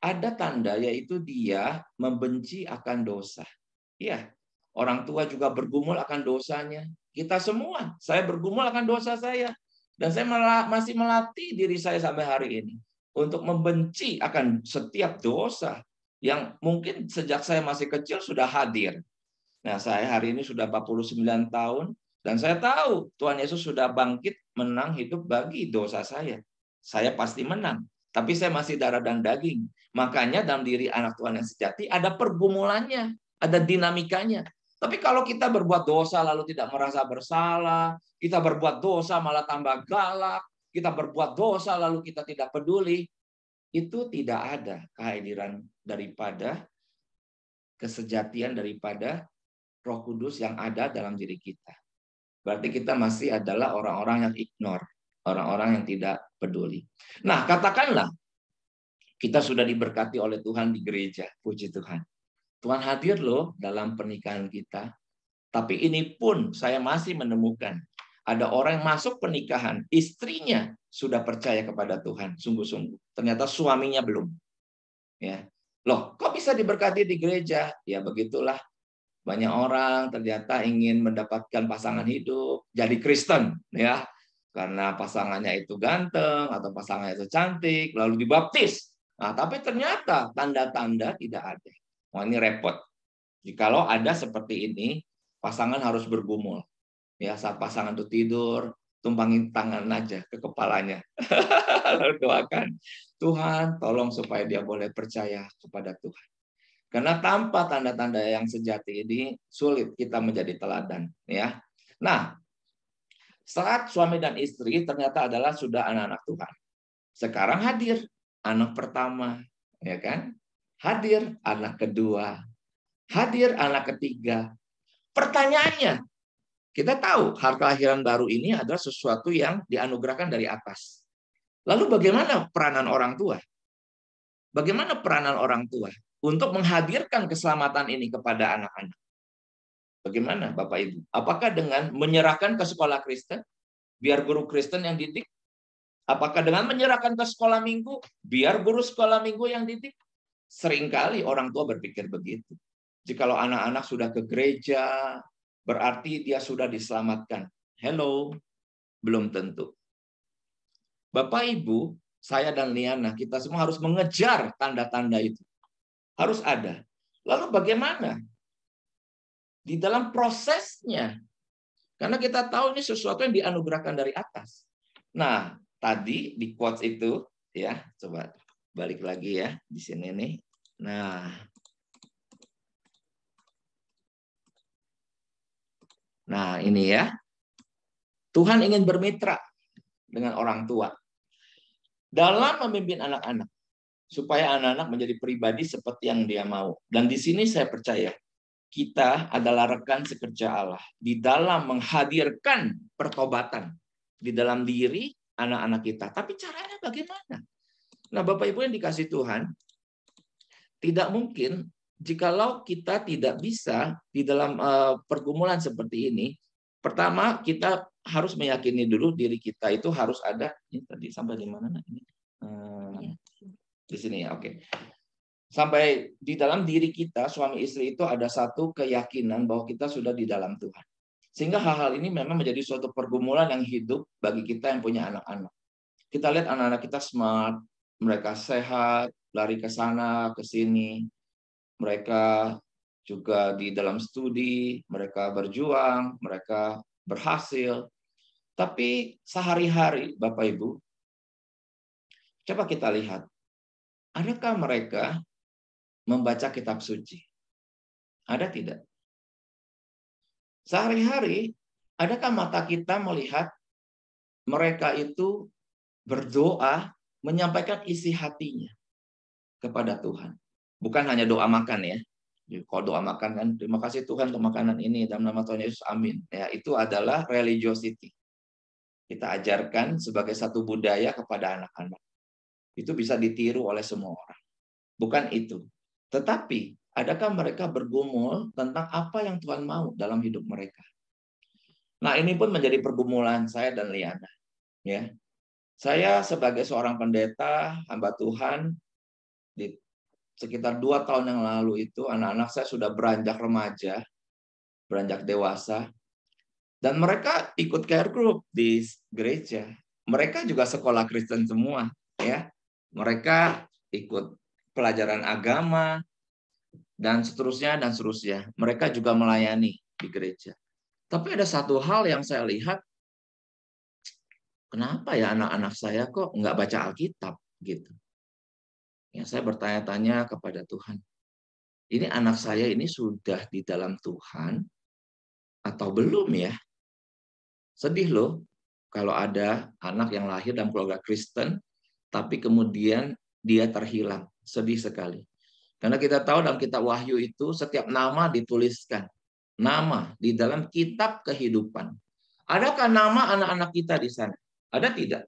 ada tanda yaitu dia membenci akan dosa. Iya, orang tua juga bergumul akan dosanya. Kita semua, saya bergumul akan dosa saya. Dan saya masih melatih diri saya sampai hari ini untuk membenci akan setiap dosa yang mungkin sejak saya masih kecil sudah hadir. Nah, saya hari ini sudah 49 tahun dan saya tahu Tuhan Yesus sudah bangkit menang hidup bagi dosa saya. Saya pasti menang, tapi saya masih darah dan daging. Makanya dalam diri anak Tuhan yang sejati ada pergumulannya, ada dinamikanya. Tapi kalau kita berbuat dosa lalu tidak merasa bersalah, kita berbuat dosa malah tambah galak, kita berbuat dosa lalu kita tidak peduli, itu tidak ada kehadiran daripada kesejatian daripada Roh Kudus yang ada dalam diri kita. Berarti kita masih adalah orang-orang yang ignore, orang-orang yang tidak peduli. Nah, katakanlah kita sudah diberkati oleh Tuhan di gereja, puji Tuhan. Tuhan hadir loh dalam pernikahan kita. Tapi ini pun saya masih menemukan ada orang yang masuk pernikahan, istrinya sudah percaya kepada Tuhan sungguh-sungguh. Ternyata suaminya belum. Ya. Loh, kok bisa diberkati di gereja? Ya begitulah banyak orang ternyata ingin mendapatkan pasangan hmm. hidup jadi Kristen ya. Karena pasangannya itu ganteng atau pasangannya itu cantik lalu dibaptis. Nah, tapi ternyata tanda-tanda tidak ada. Wah, ini repot. kalau ada seperti ini, pasangan harus bergumul. Ya, saat pasangan itu tidur, tumpangin tangan aja ke kepalanya. Lalu doakan, Tuhan tolong supaya dia boleh percaya kepada Tuhan. Karena tanpa tanda-tanda yang sejati ini sulit kita menjadi teladan, ya. Nah, saat suami dan istri ternyata adalah sudah anak-anak Tuhan. Sekarang hadir anak pertama, ya kan? Hadir anak kedua, hadir anak ketiga. Pertanyaannya, kita tahu harta lahiran baru ini adalah sesuatu yang dianugerahkan dari atas. Lalu bagaimana peranan orang tua? Bagaimana peranan orang tua? untuk menghadirkan keselamatan ini kepada anak-anak. Bagaimana Bapak Ibu? Apakah dengan menyerahkan ke sekolah Kristen? Biar guru Kristen yang didik? Apakah dengan menyerahkan ke sekolah minggu? Biar guru sekolah minggu yang didik? Seringkali orang tua berpikir begitu. Jikalau anak-anak sudah ke gereja, berarti dia sudah diselamatkan. Hello, belum tentu. Bapak, Ibu, saya dan Liana, kita semua harus mengejar tanda-tanda itu harus ada. Lalu bagaimana di dalam prosesnya? Karena kita tahu ini sesuatu yang dianugerahkan dari atas. Nah, tadi di quotes itu ya, coba balik lagi ya di sini nih. Nah, Nah, ini ya. Tuhan ingin bermitra dengan orang tua. Dalam memimpin anak-anak, supaya anak-anak menjadi pribadi seperti yang dia mau. Dan di sini saya percaya kita adalah rekan sekerja Allah di dalam menghadirkan pertobatan di dalam diri anak-anak kita. Tapi caranya bagaimana? Nah, Bapak Ibu yang dikasih Tuhan, tidak mungkin jikalau kita tidak bisa di dalam eh, pergumulan seperti ini, pertama kita harus meyakini dulu diri kita itu harus ada ini tadi sampai di mana ini. Eh, iya. Di sini ya, oke. Sampai di dalam diri kita, suami istri itu ada satu keyakinan bahwa kita sudah di dalam Tuhan. Sehingga hal-hal ini memang menjadi suatu pergumulan yang hidup bagi kita yang punya anak-anak. Kita lihat anak-anak kita smart, mereka sehat, lari ke sana, ke sini. Mereka juga di dalam studi, mereka berjuang, mereka berhasil. Tapi sehari-hari, Bapak Ibu, coba kita lihat Adakah mereka membaca kitab suci? Ada tidak? Sehari-hari, adakah mata kita melihat mereka itu berdoa menyampaikan isi hatinya kepada Tuhan? Bukan hanya doa makan ya, kalau doa makan kan terima kasih Tuhan untuk makanan ini dalam nama Tuhan Yesus amin ya itu adalah religiosity kita ajarkan sebagai satu budaya kepada anak-anak itu bisa ditiru oleh semua orang. Bukan itu. Tetapi, adakah mereka bergumul tentang apa yang Tuhan mau dalam hidup mereka? Nah, ini pun menjadi pergumulan saya dan Liana. Ya. Saya sebagai seorang pendeta, hamba Tuhan, di sekitar dua tahun yang lalu itu anak-anak saya sudah beranjak remaja, beranjak dewasa, dan mereka ikut care group di gereja. Mereka juga sekolah Kristen semua, ya. Mereka ikut pelajaran agama dan seterusnya dan seterusnya. Mereka juga melayani di gereja. Tapi ada satu hal yang saya lihat, kenapa ya anak-anak saya kok nggak baca Alkitab gitu? Ya saya bertanya-tanya kepada Tuhan, ini anak saya ini sudah di dalam Tuhan atau belum ya? Sedih loh kalau ada anak yang lahir dalam keluarga Kristen tapi kemudian dia terhilang. Sedih sekali. Karena kita tahu dalam kitab Wahyu itu setiap nama dituliskan. Nama di dalam kitab kehidupan. Adakah nama anak-anak kita di sana? Ada tidak?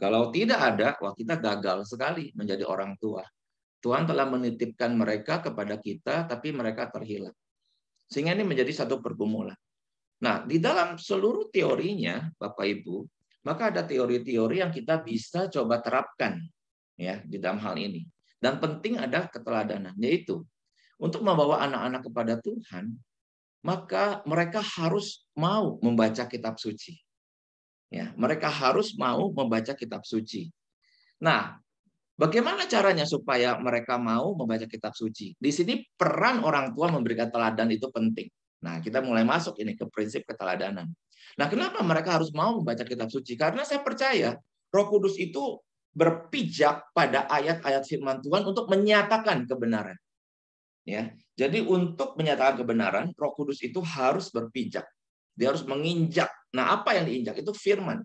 Kalau tidak ada, wah kita gagal sekali menjadi orang tua. Tuhan telah menitipkan mereka kepada kita, tapi mereka terhilang. Sehingga ini menjadi satu pergumulan. Nah, di dalam seluruh teorinya, Bapak Ibu, maka ada teori-teori yang kita bisa coba terapkan ya di dalam hal ini. Dan penting ada keteladanan yaitu untuk membawa anak-anak kepada Tuhan, maka mereka harus mau membaca kitab suci. Ya, mereka harus mau membaca kitab suci. Nah, Bagaimana caranya supaya mereka mau membaca kitab suci? Di sini peran orang tua memberikan teladan itu penting. Nah, kita mulai masuk ini ke prinsip keteladanan. Nah, kenapa mereka harus mau membaca kitab suci? Karena saya percaya Roh Kudus itu berpijak pada ayat-ayat firman Tuhan untuk menyatakan kebenaran. Ya. Jadi untuk menyatakan kebenaran, Roh Kudus itu harus berpijak. Dia harus menginjak. Nah, apa yang diinjak itu firman.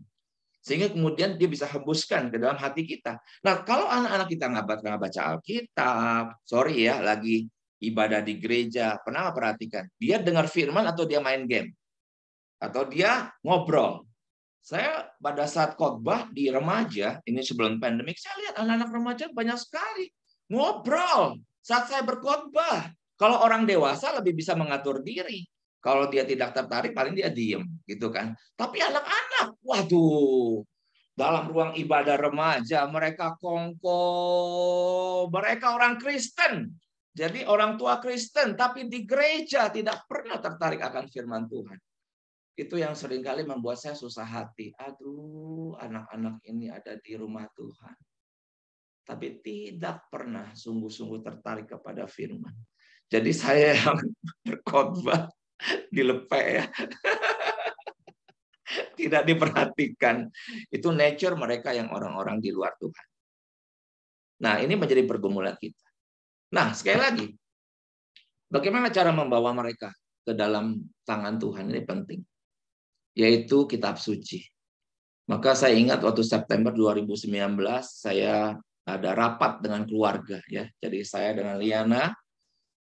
Sehingga kemudian dia bisa hembuskan ke dalam hati kita. Nah, kalau anak-anak kita nggak baca, baca Alkitab, sorry ya, lagi ibadah di gereja, pernah perhatikan? Dia dengar firman atau dia main game? Atau dia ngobrol? Saya pada saat khotbah di remaja, ini sebelum pandemik, saya lihat anak-anak remaja banyak sekali ngobrol saat saya berkhotbah. Kalau orang dewasa lebih bisa mengatur diri. Kalau dia tidak tertarik, paling dia diem, gitu kan. Tapi anak-anak, waduh, dalam ruang ibadah remaja mereka kongko, mereka orang Kristen, jadi orang tua Kristen tapi di gereja tidak pernah tertarik akan firman Tuhan. Itu yang seringkali membuat saya susah hati. Aduh, anak-anak ini ada di rumah Tuhan. Tapi tidak pernah sungguh-sungguh tertarik kepada firman. Jadi saya yang berkhotbah dilepek ya. tidak diperhatikan. Itu nature mereka yang orang-orang di luar Tuhan. Nah, ini menjadi pergumulan kita. Nah, sekali lagi, bagaimana cara membawa mereka ke dalam tangan Tuhan ini penting, yaitu kitab suci. Maka saya ingat waktu September 2019 saya ada rapat dengan keluarga ya. Jadi saya dengan Liana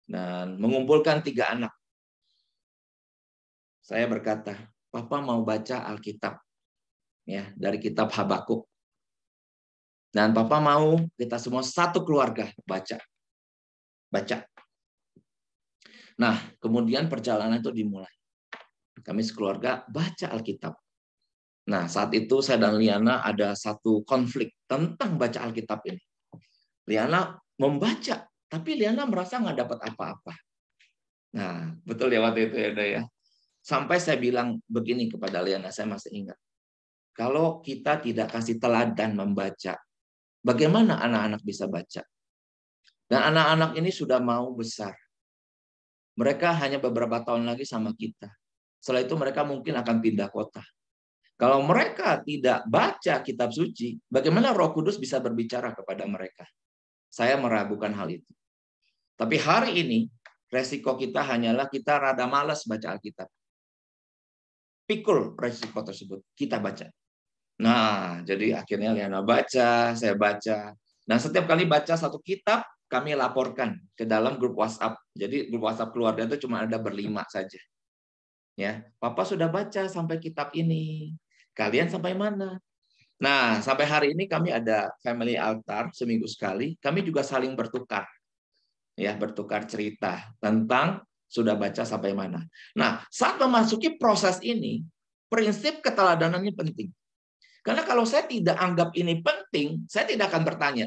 dan mengumpulkan tiga anak. Saya berkata, "Papa mau baca Alkitab." Ya, dari kitab Habakuk. Dan papa mau kita semua satu keluarga baca baca. Nah, kemudian perjalanan itu dimulai. Kami sekeluarga baca Alkitab. Nah, saat itu saya dan Liana ada satu konflik tentang baca Alkitab ini. Liana membaca, tapi Liana merasa nggak dapat apa-apa. Nah, betul ya waktu itu ya, ya. Sampai saya bilang begini kepada Liana, saya masih ingat. Kalau kita tidak kasih teladan membaca, bagaimana anak-anak bisa baca? Dan anak-anak ini sudah mau besar. Mereka hanya beberapa tahun lagi sama kita. Setelah itu mereka mungkin akan pindah kota. Kalau mereka tidak baca kitab suci, bagaimana Roh Kudus bisa berbicara kepada mereka? Saya meragukan hal itu. Tapi hari ini resiko kita hanyalah kita rada malas baca Alkitab. Pikul resiko tersebut, kita baca. Nah, jadi akhirnya Liana baca, saya baca. Nah, setiap kali baca satu kitab, kami laporkan ke dalam grup WhatsApp. Jadi grup WhatsApp keluarga itu cuma ada berlima saja. Ya, Papa sudah baca sampai kitab ini. Kalian sampai mana? Nah, sampai hari ini kami ada family altar seminggu sekali. Kami juga saling bertukar. Ya, bertukar cerita tentang sudah baca sampai mana. Nah, saat memasuki proses ini, prinsip keteladanan ini penting. Karena kalau saya tidak anggap ini penting, saya tidak akan bertanya.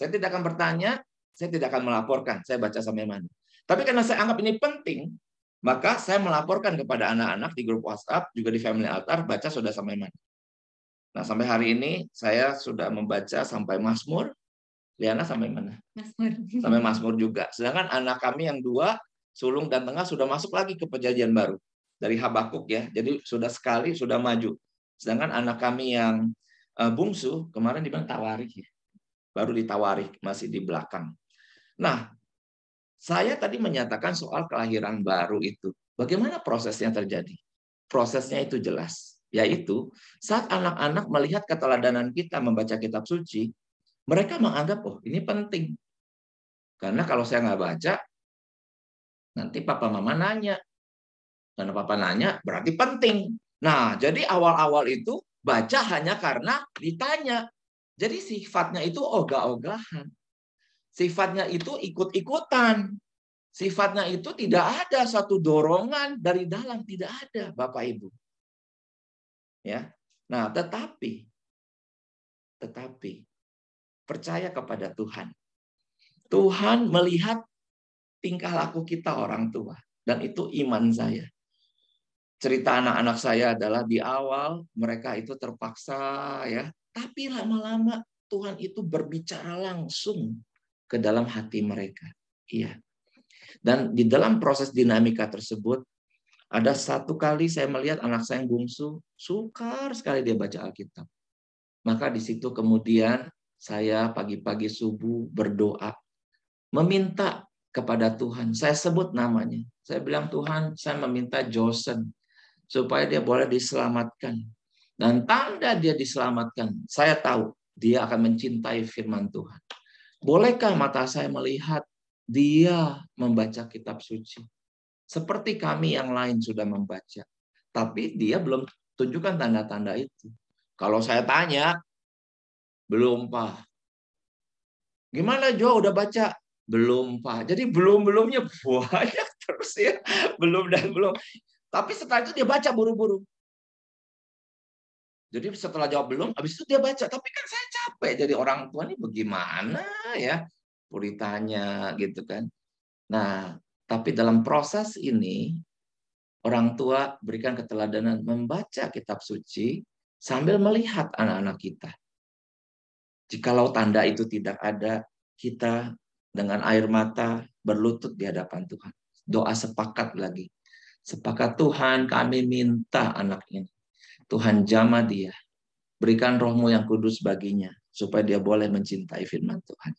Saya tidak akan bertanya, saya tidak akan melaporkan. Saya baca sampai mana. Tapi karena saya anggap ini penting, maka saya melaporkan kepada anak-anak di grup WhatsApp, juga di Family Altar, baca sudah sampai mana. Nah, sampai hari ini saya sudah membaca sampai Mazmur. Liana sampai mana? Masmur. Sampai Mazmur juga. Sedangkan anak kami yang dua, sulung dan tengah sudah masuk lagi ke perjanjian baru dari Habakuk ya. Jadi sudah sekali sudah maju. Sedangkan anak kami yang eh, bungsu kemarin di tawarik ya baru ditawari masih di belakang. Nah, saya tadi menyatakan soal kelahiran baru itu. Bagaimana prosesnya terjadi? Prosesnya itu jelas, yaitu saat anak-anak melihat keteladanan kita membaca kitab suci, mereka menganggap, oh ini penting. Karena kalau saya nggak baca, nanti papa mama nanya. Karena papa nanya, berarti penting. Nah, jadi awal-awal itu baca hanya karena ditanya. Jadi sifatnya itu ogah-ogahan. Sifatnya itu ikut-ikutan. Sifatnya itu tidak ada satu dorongan dari dalam, tidak ada, Bapak Ibu. Ya. Nah, tetapi tetapi percaya kepada Tuhan. Tuhan melihat tingkah laku kita orang tua dan itu iman saya. Cerita anak-anak saya adalah di awal mereka itu terpaksa ya tapi lama-lama Tuhan itu berbicara langsung ke dalam hati mereka. Iya. Dan di dalam proses dinamika tersebut, ada satu kali saya melihat anak saya yang bungsu, sukar sekali dia baca Alkitab. Maka di situ kemudian saya pagi-pagi subuh berdoa, meminta kepada Tuhan. Saya sebut namanya. Saya bilang, Tuhan, saya meminta Johnson supaya dia boleh diselamatkan. Dan tanda dia diselamatkan, saya tahu dia akan mencintai firman Tuhan. Bolehkah mata saya melihat dia membaca kitab suci? Seperti kami yang lain sudah membaca. Tapi dia belum tunjukkan tanda-tanda itu. Kalau saya tanya, belum Pak. Gimana Jo udah baca? Belum Pak. Jadi belum-belumnya banyak terus ya. Belum dan belum. Tapi setelah itu dia baca buru-buru. Jadi setelah jawab belum, habis itu dia baca. Tapi kan saya capek jadi orang tua ini bagaimana ya puritanya gitu kan. Nah, tapi dalam proses ini orang tua berikan keteladanan membaca kitab suci sambil melihat anak-anak kita. Jikalau tanda itu tidak ada, kita dengan air mata berlutut di hadapan Tuhan. Doa sepakat lagi. Sepakat Tuhan kami minta anak ini Tuhan jama dia. Berikan rohmu yang kudus baginya, supaya dia boleh mencintai firman Tuhan.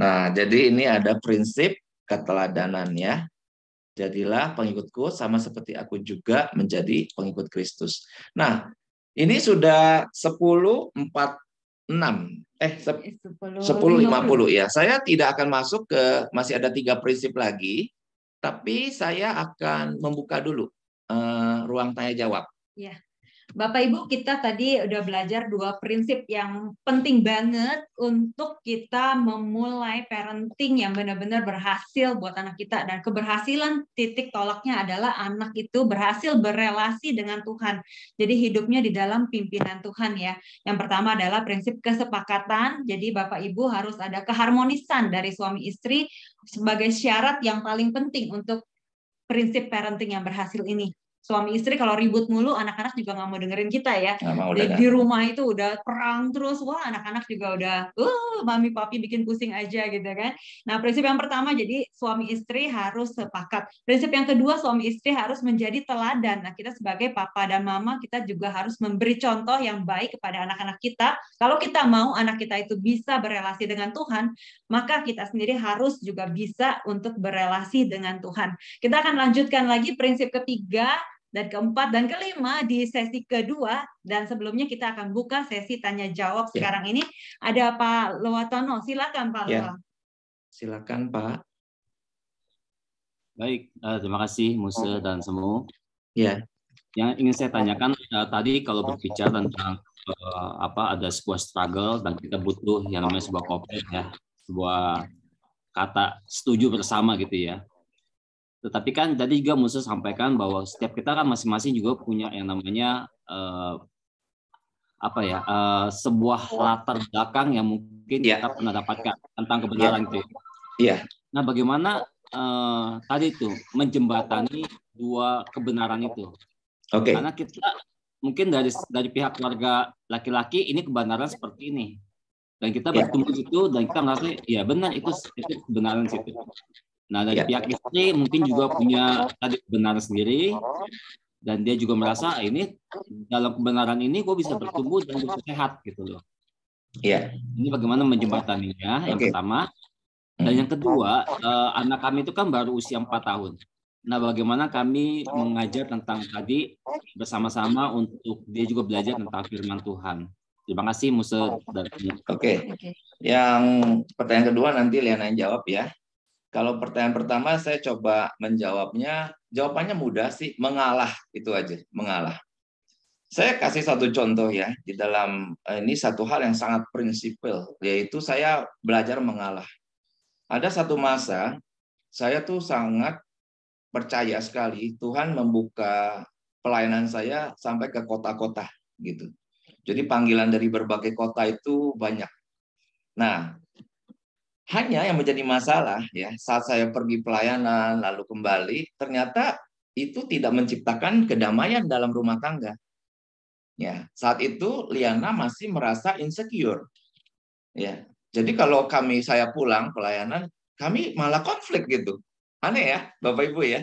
Nah, jadi ini ada prinsip keteladanan ya. Jadilah pengikutku sama seperti aku juga menjadi pengikut Kristus. Nah, ini sudah 10 4 6 eh 10, 10 50 ya. Saya tidak akan masuk ke masih ada tiga prinsip lagi, tapi saya akan membuka dulu uh, ruang tanya jawab. Ya. Bapak Ibu, kita tadi udah belajar dua prinsip yang penting banget untuk kita memulai parenting yang benar-benar berhasil buat anak kita. Dan keberhasilan titik tolaknya adalah anak itu berhasil berrelasi dengan Tuhan. Jadi hidupnya di dalam pimpinan Tuhan ya. Yang pertama adalah prinsip kesepakatan. Jadi Bapak Ibu harus ada keharmonisan dari suami istri sebagai syarat yang paling penting untuk prinsip parenting yang berhasil ini suami istri kalau ribut mulu anak-anak juga nggak mau dengerin kita ya nah, di, di rumah itu udah perang terus wah anak-anak juga udah uh mami papi bikin pusing aja gitu kan nah prinsip yang pertama jadi suami istri harus sepakat prinsip yang kedua suami istri harus menjadi teladan nah kita sebagai papa dan mama kita juga harus memberi contoh yang baik kepada anak-anak kita kalau kita mau anak kita itu bisa berelasi dengan Tuhan maka kita sendiri harus juga bisa untuk berelasi dengan Tuhan kita akan lanjutkan lagi prinsip ketiga dan keempat dan kelima di sesi kedua dan sebelumnya kita akan buka sesi tanya jawab ya. sekarang ini ada Pak Lewatono silakan Pak ya. silakan Pak baik eh, terima kasih Musa oh. dan semua ya yang ingin saya tanyakan eh, tadi kalau berbicara tentang eh, apa ada sebuah struggle dan kita butuh yang namanya sebuah kopi ya sebuah kata setuju bersama gitu ya tetapi kan tadi juga Musa sampaikan bahwa setiap kita kan masing-masing juga punya yang namanya uh, apa ya uh, sebuah latar belakang yang mungkin yeah. kita pernah dapatkan tentang kebenaran yeah. itu. Iya. Yeah. Nah, bagaimana uh, tadi itu menjembatani dua kebenaran itu? Oke. Okay. Karena kita mungkin dari dari pihak keluarga laki-laki ini kebenaran seperti ini dan kita yeah. bertemu itu dan kita merasa ya benar itu itu kebenaran situ. Nah dari ya. pihak istri mungkin juga punya tadi benar sendiri dan dia juga merasa ah, ini dalam kebenaran ini gue bisa bertumbuh dan bisa sehat gitu loh. Iya. Ini bagaimana menjembataninya yang pertama dan yang kedua eh, anak kami itu kan baru usia 4 tahun. Nah bagaimana kami mengajar tentang tadi bersama-sama untuk dia juga belajar tentang firman Tuhan. Terima kasih Musa. Oke. Okay. Yang pertanyaan kedua nanti Liana yang jawab ya. Kalau pertanyaan pertama saya coba menjawabnya, jawabannya mudah sih, mengalah itu aja, mengalah. Saya kasih satu contoh ya di dalam eh, ini satu hal yang sangat prinsipil yaitu saya belajar mengalah. Ada satu masa saya tuh sangat percaya sekali Tuhan membuka pelayanan saya sampai ke kota-kota gitu. Jadi panggilan dari berbagai kota itu banyak. Nah, hanya yang menjadi masalah ya saat saya pergi pelayanan lalu kembali ternyata itu tidak menciptakan kedamaian dalam rumah tangga. Ya, saat itu Liana masih merasa insecure. Ya. Jadi kalau kami saya pulang pelayanan, kami malah konflik gitu. Aneh ya, Bapak Ibu ya.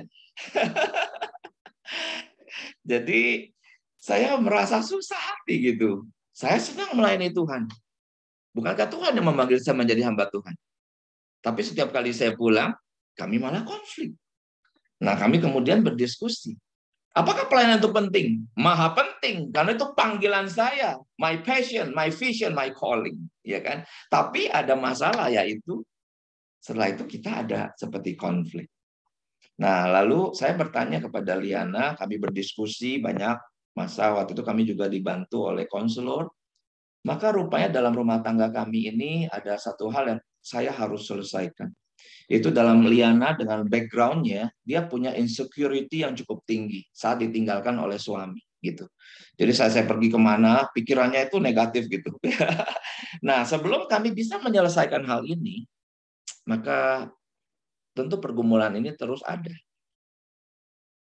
Jadi saya merasa susah hati gitu. Saya senang melayani Tuhan. Bukankah Tuhan yang memanggil saya menjadi hamba Tuhan? Tapi setiap kali saya pulang, kami malah konflik. Nah, kami kemudian berdiskusi. Apakah pelayanan itu penting? Maha penting, karena itu panggilan saya, my passion, my vision, my calling, ya kan? Tapi ada masalah yaitu setelah itu kita ada seperti konflik. Nah, lalu saya bertanya kepada Liana, kami berdiskusi banyak masa waktu itu kami juga dibantu oleh konselor. Maka rupanya dalam rumah tangga kami ini ada satu hal yang saya harus selesaikan. Itu dalam Liana dengan backgroundnya, dia punya insecurity yang cukup tinggi saat ditinggalkan oleh suami gitu. Jadi saya saya pergi kemana, pikirannya itu negatif gitu. nah sebelum kami bisa menyelesaikan hal ini, maka tentu pergumulan ini terus ada.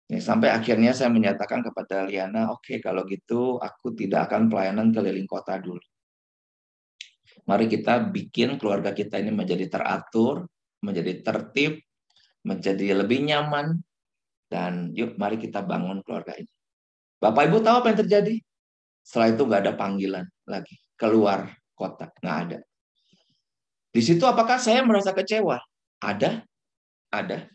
Ya, sampai akhirnya saya menyatakan kepada Liana, oke okay, kalau gitu aku tidak akan pelayanan keliling kota dulu. Mari kita bikin keluarga kita ini menjadi teratur, menjadi tertib, menjadi lebih nyaman, dan yuk mari kita bangun keluarga ini. Bapak Ibu tahu apa yang terjadi? Setelah itu nggak ada panggilan lagi. Keluar kota, nggak ada. Di situ apakah saya merasa kecewa? Ada, ada.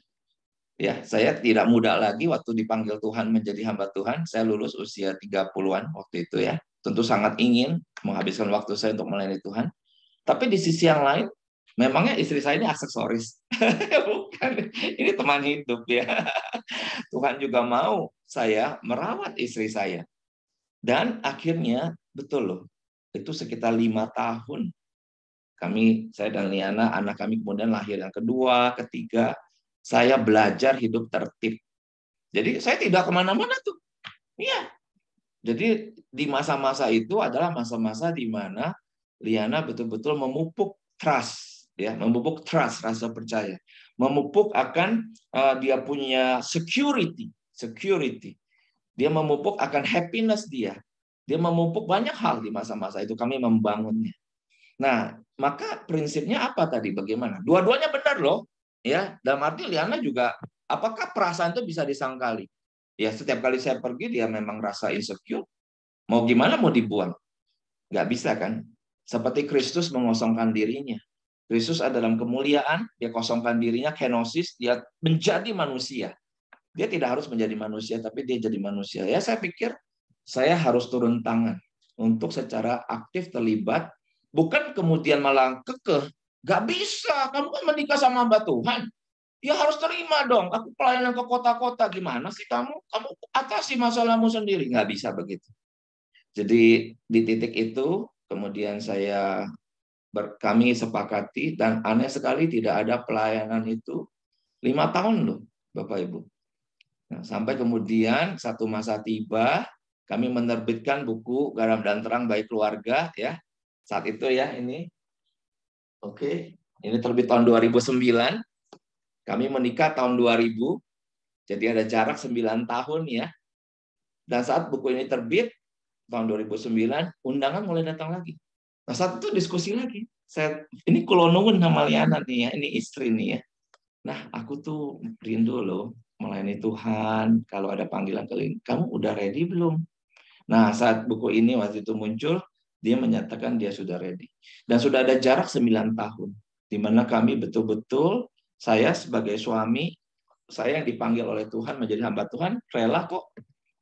Ya, saya tidak muda lagi waktu dipanggil Tuhan menjadi hamba Tuhan. Saya lulus usia 30-an waktu itu ya. Tentu sangat ingin menghabiskan waktu saya untuk melayani Tuhan. Tapi di sisi yang lain, memangnya istri saya ini aksesoris. Bukan, ini teman hidup ya. Tuhan juga mau saya merawat istri saya. Dan akhirnya, betul loh, itu sekitar lima tahun. Kami, saya dan Liana, anak kami kemudian lahir yang kedua, ketiga. Saya belajar hidup tertib. Jadi saya tidak kemana-mana tuh. Iya. Jadi di masa-masa itu adalah masa-masa di mana Liana betul-betul memupuk trust, ya, memupuk trust rasa percaya, memupuk akan uh, dia punya security, security. Dia memupuk akan happiness dia. Dia memupuk banyak hal di masa-masa itu kami membangunnya. Nah, maka prinsipnya apa tadi? Bagaimana? Dua-duanya benar loh, ya. Dalam arti Liana juga apakah perasaan itu bisa disangkali? Ya, setiap kali saya pergi dia memang rasa insecure. Mau gimana mau dibuang? Nggak bisa kan? Seperti Kristus mengosongkan dirinya. Kristus adalah kemuliaan, dia kosongkan dirinya, kenosis, dia menjadi manusia. Dia tidak harus menjadi manusia, tapi dia jadi manusia. Ya saya pikir saya harus turun tangan untuk secara aktif terlibat, bukan kemudian malah kekeh. Gak bisa, kamu kan menikah sama mbak Tuhan. Ya harus terima dong, aku pelayanan ke kota-kota. Gimana sih kamu? Kamu atasi masalahmu sendiri. Gak bisa begitu. Jadi di titik itu Kemudian saya ber, kami sepakati dan aneh sekali tidak ada pelayanan itu lima tahun loh, Bapak Ibu. Nah, sampai kemudian satu masa tiba, kami menerbitkan buku Garam dan Terang Baik Keluarga ya. Saat itu ya ini. Oke, ini terbit tahun 2009. Kami menikah tahun 2000. Jadi ada jarak 9 tahun ya. Dan saat buku ini terbit, tahun 2009 undangan mulai datang lagi. Nah saat itu diskusi lagi. Saya ini kulonungun sama Liana nih ya, ini istri nih ya. Nah aku tuh rindu loh melayani Tuhan. Kalau ada panggilan kali kamu udah ready belum? Nah saat buku ini waktu itu muncul, dia menyatakan dia sudah ready. Dan sudah ada jarak 9 tahun. Di mana kami betul-betul, saya sebagai suami, saya yang dipanggil oleh Tuhan menjadi hamba Tuhan, rela kok.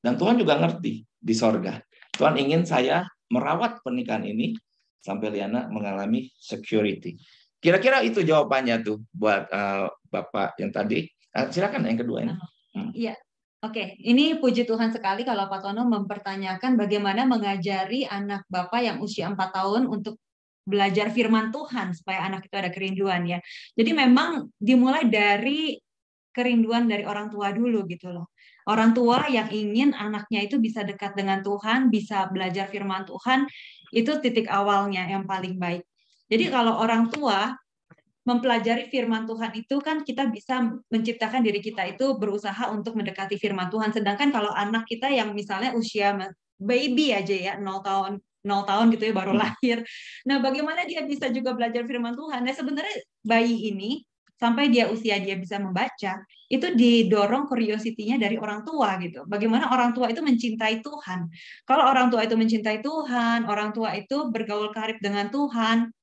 Dan Tuhan juga ngerti di sorga. Tuhan ingin saya merawat pernikahan ini sampai Liana mengalami security. Kira-kira itu jawabannya tuh buat uh, Bapak yang tadi. Uh, silakan yang kedua ini. Ah, hmm. Iya. Hmm. Oke, ini puji Tuhan sekali kalau Pak Tono mempertanyakan bagaimana mengajari anak Bapak yang usia 4 tahun untuk belajar firman Tuhan supaya anak itu ada kerinduan ya. Jadi memang dimulai dari kerinduan dari orang tua dulu gitu loh orang tua yang ingin anaknya itu bisa dekat dengan Tuhan, bisa belajar firman Tuhan, itu titik awalnya yang paling baik. Jadi hmm. kalau orang tua mempelajari firman Tuhan itu kan kita bisa menciptakan diri kita itu berusaha untuk mendekati firman Tuhan. Sedangkan kalau anak kita yang misalnya usia baby aja ya 0 tahun 0 tahun gitu ya baru hmm. lahir. Nah, bagaimana dia bisa juga belajar firman Tuhan? Nah, sebenarnya bayi ini sampai dia usia dia bisa membaca, itu didorong curiosity-nya dari orang tua gitu. Bagaimana orang tua itu mencintai Tuhan. Kalau orang tua itu mencintai Tuhan, orang tua itu bergaul karib dengan Tuhan,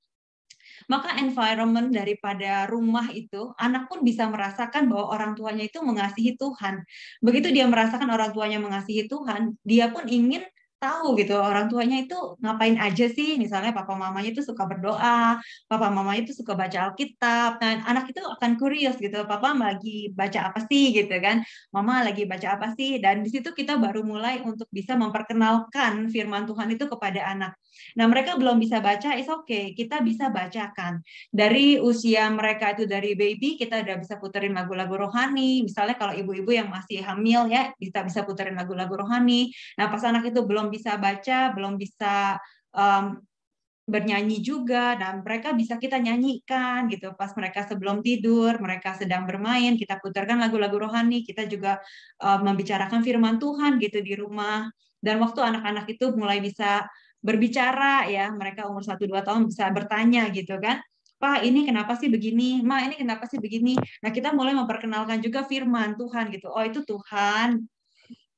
maka environment daripada rumah itu anak pun bisa merasakan bahwa orang tuanya itu mengasihi Tuhan. Begitu dia merasakan orang tuanya mengasihi Tuhan, dia pun ingin tahu gitu orang tuanya itu ngapain aja sih misalnya papa mamanya itu suka berdoa papa mamanya itu suka baca Alkitab dan nah, anak itu akan curious gitu papa lagi baca apa sih gitu kan mama lagi baca apa sih dan di situ kita baru mulai untuk bisa memperkenalkan firman Tuhan itu kepada anak Nah, mereka belum bisa baca, it's okay. kita bisa bacakan. Dari usia mereka itu dari baby, kita udah bisa puterin lagu-lagu rohani. Misalnya kalau ibu-ibu yang masih hamil ya, kita bisa puterin lagu-lagu rohani. Nah, pas anak itu belum bisa baca, belum bisa um, bernyanyi juga dan mereka bisa kita nyanyikan gitu pas mereka sebelum tidur mereka sedang bermain kita putarkan lagu-lagu rohani kita juga uh, membicarakan firman Tuhan gitu di rumah dan waktu anak-anak itu mulai bisa berbicara ya mereka umur 1-2 tahun bisa bertanya gitu kan Pak ini kenapa sih begini, Ma ini kenapa sih begini. Nah kita mulai memperkenalkan juga firman Tuhan gitu. Oh itu Tuhan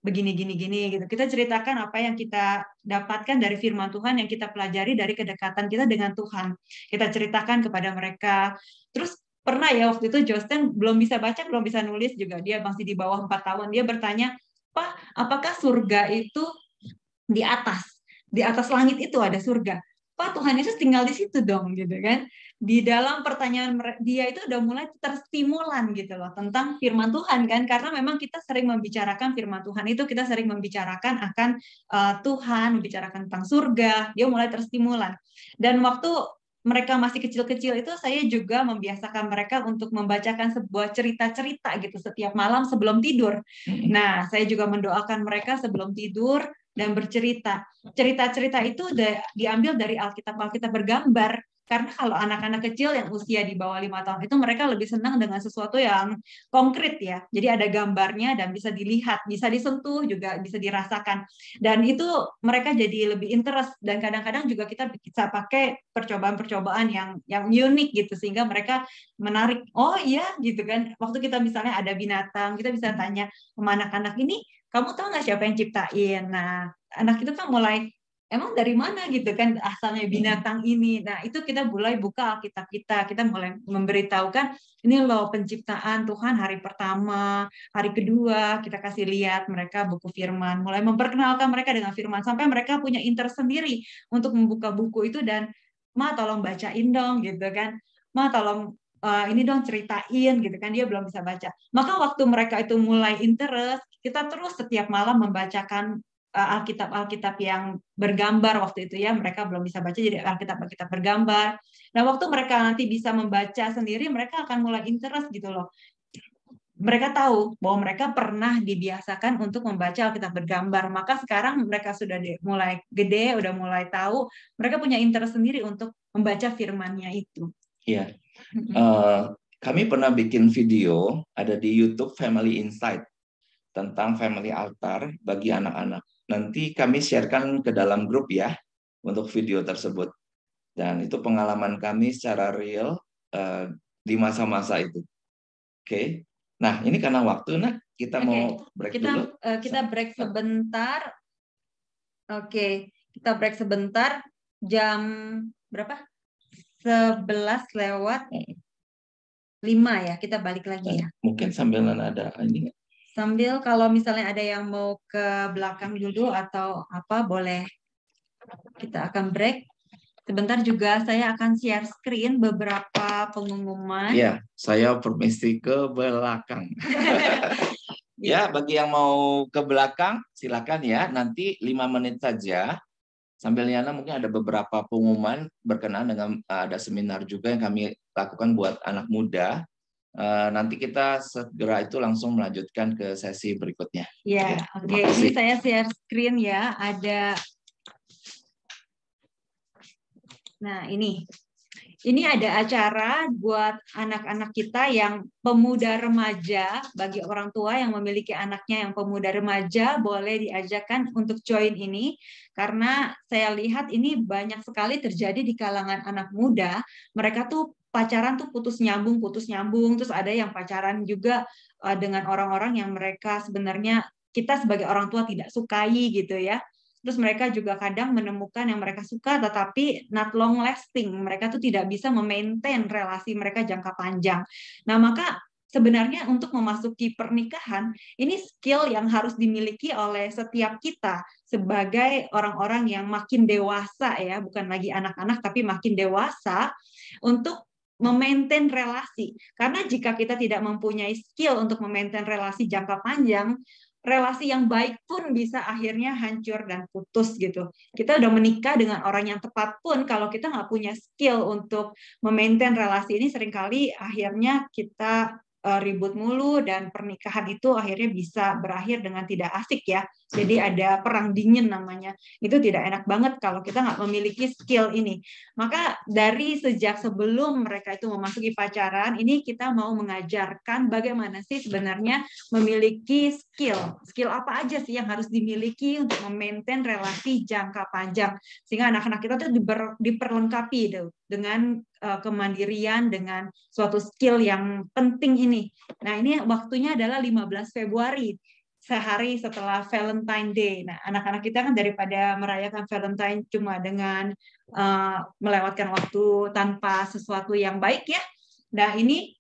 begini gini gini gitu. Kita ceritakan apa yang kita dapatkan dari firman Tuhan yang kita pelajari dari kedekatan kita dengan Tuhan. Kita ceritakan kepada mereka. Terus pernah ya waktu itu Justin belum bisa baca, belum bisa nulis juga. Dia masih di bawah 4 tahun. Dia bertanya, "Pak, apakah surga itu di atas?" di atas langit itu ada surga. Pak Tuhan Yesus tinggal di situ dong gitu kan. Di dalam pertanyaan dia itu udah mulai terstimulan gitu loh tentang firman Tuhan kan karena memang kita sering membicarakan firman Tuhan itu kita sering membicarakan akan uh, Tuhan, membicarakan tentang surga, dia mulai terstimulan. Dan waktu mereka masih kecil-kecil itu saya juga membiasakan mereka untuk membacakan sebuah cerita-cerita gitu setiap malam sebelum tidur. Nah, saya juga mendoakan mereka sebelum tidur dan bercerita. Cerita-cerita itu diambil dari Alkitab-Alkitab bergambar karena kalau anak-anak kecil yang usia di bawah lima tahun itu mereka lebih senang dengan sesuatu yang konkret ya jadi ada gambarnya dan bisa dilihat bisa disentuh juga bisa dirasakan dan itu mereka jadi lebih interest dan kadang-kadang juga kita bisa pakai percobaan-percobaan yang yang unik gitu sehingga mereka menarik oh iya gitu kan waktu kita misalnya ada binatang kita bisa tanya sama anak-anak ini kamu tahu nggak siapa yang ciptain nah anak itu kan mulai emang dari mana gitu kan asalnya binatang ini nah itu kita mulai buka Alkitab kita kita mulai memberitahukan ini loh penciptaan Tuhan hari pertama hari kedua kita kasih lihat mereka buku firman mulai memperkenalkan mereka dengan firman sampai mereka punya inter sendiri untuk membuka buku itu dan ma tolong bacain dong gitu kan ma tolong uh, ini dong ceritain gitu kan dia belum bisa baca maka waktu mereka itu mulai interest kita terus setiap malam membacakan uh, eh, Alkitab Alkitab yang bergambar waktu itu ya mereka belum bisa baca jadi Alkitab Alkitab bergambar nah waktu mereka nanti bisa membaca sendiri mereka akan mulai interest gitu loh mereka tahu bahwa mereka pernah dibiasakan untuk membaca Alkitab bergambar. Maka sekarang mereka sudah mulai gede, udah mulai tahu, mereka punya interest sendiri untuk membaca firmannya itu. Iya. Uh, kami pernah bikin video ada di YouTube Family Insight tentang family altar bagi anak-anak. Nanti kami sharekan ke dalam grup ya untuk video tersebut. Dan itu pengalaman kami secara real uh, di masa-masa itu. Oke. Okay. Nah, ini karena waktu nak kita okay. mau break kita, dulu. Uh, kita break sebentar. Oke, okay. kita break sebentar. Jam berapa? 11 lewat 5 ya. Kita balik lagi ya. Nah, mungkin sambil ada ini Sambil kalau misalnya ada yang mau ke belakang dulu atau apa boleh kita akan break. Sebentar juga saya akan share screen beberapa pengumuman. Ya, saya permisi ke belakang. ya, bagi yang mau ke belakang silakan ya. Nanti lima menit saja Sambil Liana mungkin ada beberapa pengumuman berkenaan dengan eh, ada seminar juga yang kami lakukan buat anak muda. Eh, nanti kita segera itu langsung melanjutkan ke sesi berikutnya. Ya, ya oke. Okay. Ini saya share screen ya. Ada Nah, ini ini ada acara buat anak-anak kita yang pemuda remaja, bagi orang tua yang memiliki anaknya yang pemuda remaja boleh diajakkan untuk join ini karena saya lihat ini banyak sekali terjadi di kalangan anak muda, mereka tuh pacaran tuh putus nyambung, putus nyambung, terus ada yang pacaran juga eh, dengan orang-orang yang mereka sebenarnya kita sebagai orang tua tidak sukai gitu ya terus mereka juga kadang menemukan yang mereka suka tetapi not long lasting mereka tuh tidak bisa memaintain relasi mereka jangka panjang nah maka sebenarnya untuk memasuki pernikahan ini skill yang harus dimiliki oleh setiap kita sebagai orang-orang yang makin dewasa ya bukan lagi anak-anak tapi makin dewasa untuk memaintain relasi karena jika kita tidak mempunyai skill untuk memaintain relasi jangka panjang relasi yang baik pun bisa akhirnya hancur dan putus gitu. Kita udah menikah dengan orang yang tepat pun kalau kita nggak punya skill untuk memaintain relasi ini seringkali akhirnya kita Eh, ribut mulu dan pernikahan itu akhirnya bisa berakhir dengan tidak asik ya. Jadi hmm. ada perang dingin namanya. Itu tidak enak banget kalau kita nggak memiliki skill ini. Maka dari sejak sebelum mereka itu memasuki pacaran, ini kita mau mengajarkan bagaimana sih sebenarnya memiliki skill. Skill apa aja sih yang harus dimiliki untuk memaintain relasi jangka panjang. Sehingga anak-anak kita tuh diperlengkapi dengan Eh, kemandirian dengan suatu skill yang penting ini. Nah, ini waktunya adalah 15 Februari, sehari setelah Valentine Day. Nah, anak-anak kita kan daripada merayakan Valentine cuma dengan uh, melewatkan waktu tanpa sesuatu yang baik ya. Nah, ini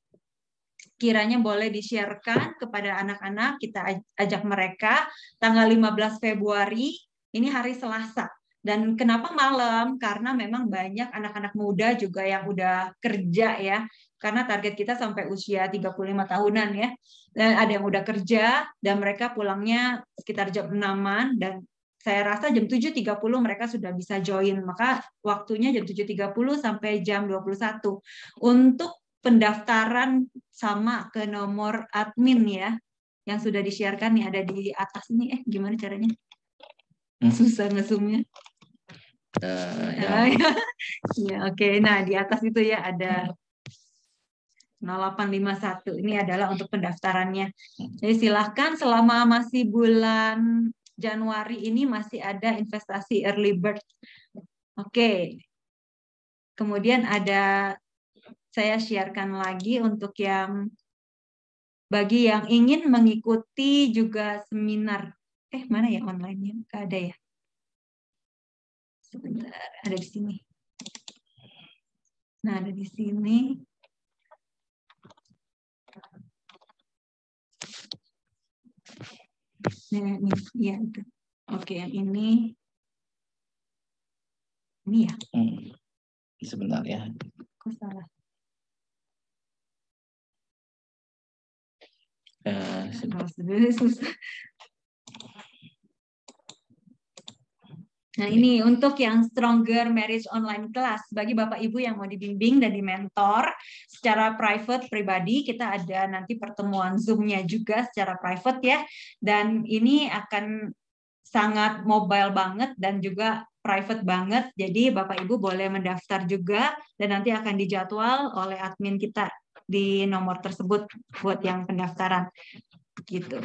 kiranya boleh disiarkan kepada anak-anak, kita ajak mereka tanggal 15 Februari, ini hari Selasa dan kenapa malam? Karena memang banyak anak-anak muda juga yang udah kerja ya. Karena target kita sampai usia 35 tahunan ya. Dan ada yang udah kerja dan mereka pulangnya sekitar jam 6 dan saya rasa jam 7.30 mereka sudah bisa join. Maka waktunya jam 7.30 sampai jam 21. Untuk pendaftaran sama ke nomor admin ya yang sudah disiarkan nih ada di atas nih eh gimana caranya hmm. susah ngesumnya ya, iya, oke. Okay. Nah, di atas itu ya ada 0851. Ini adalah untuk pendaftarannya. Jadi silahkan selama masih bulan Januari ini masih ada investasi early bird. Oke. Okay. Kemudian ada saya siarkan lagi untuk yang bagi yang ingin mengikuti juga seminar. Eh, mana ya online-nya? ada ya? sebentar ada di sini nah ada di sini nah ini ya itu oke yang ini ini ya hmm. sebentar ya aku salah Uh, eh, nah, sebenarnya susah Nah ini untuk yang Stronger Marriage Online Class bagi Bapak Ibu yang mau dibimbing dan dimentor secara private pribadi kita ada nanti pertemuan Zoom-nya juga secara private ya dan ini akan sangat mobile banget dan juga private banget jadi Bapak Ibu boleh mendaftar juga dan nanti akan dijadwal oleh admin kita di nomor tersebut buat yang pendaftaran gitu.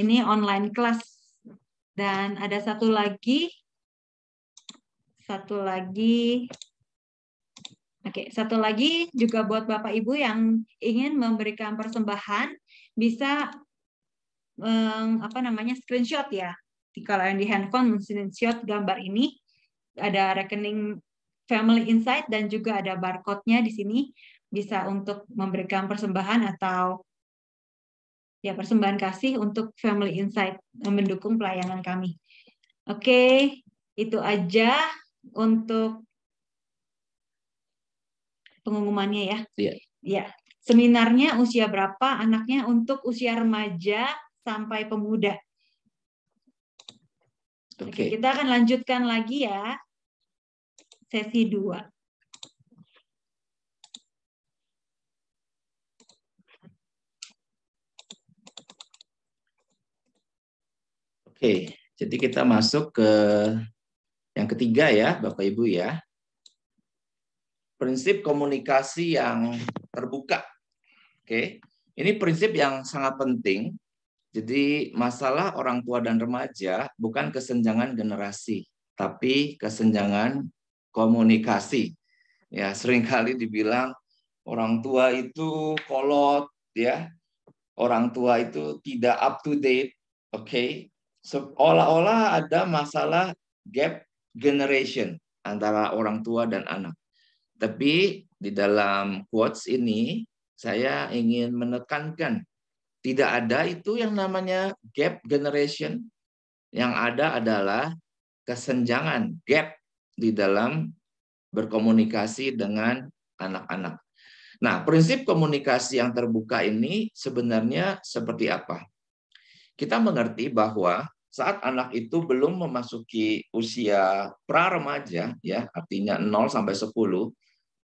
Ini online class dan ada satu lagi, satu lagi, oke, satu lagi juga buat Bapak Ibu yang ingin memberikan persembahan, bisa um, apa namanya screenshot ya. Kalau yang di handphone screenshot gambar ini ada rekening Family Insight dan juga ada barcode-nya di sini bisa untuk memberikan persembahan atau ya persembahan kasih untuk Family Insight mendukung pelayanan kami. Oke, itu aja untuk pengumumannya ya. Iya. Ya. Seminarnya usia berapa? Anaknya untuk usia remaja sampai pemuda. Oke, okay. kita akan lanjutkan lagi ya. Sesi 2. Oke, jadi kita masuk ke yang ketiga ya, Bapak Ibu ya. Prinsip komunikasi yang terbuka. Oke. Ini prinsip yang sangat penting. Jadi masalah orang tua dan remaja bukan kesenjangan generasi, tapi kesenjangan komunikasi. Ya, seringkali dibilang orang tua itu kolot ya. Orang tua itu tidak up to date, oke. Okay? seolah-olah ada masalah gap generation antara orang tua dan anak. Tapi di dalam quotes ini saya ingin menekankan tidak ada itu yang namanya gap generation. Yang ada adalah kesenjangan, gap di dalam berkomunikasi dengan anak-anak. Nah, prinsip komunikasi yang terbuka ini sebenarnya seperti apa? Kita mengerti bahwa saat anak itu belum memasuki usia pra-remaja, ya, artinya 0 sampai 10,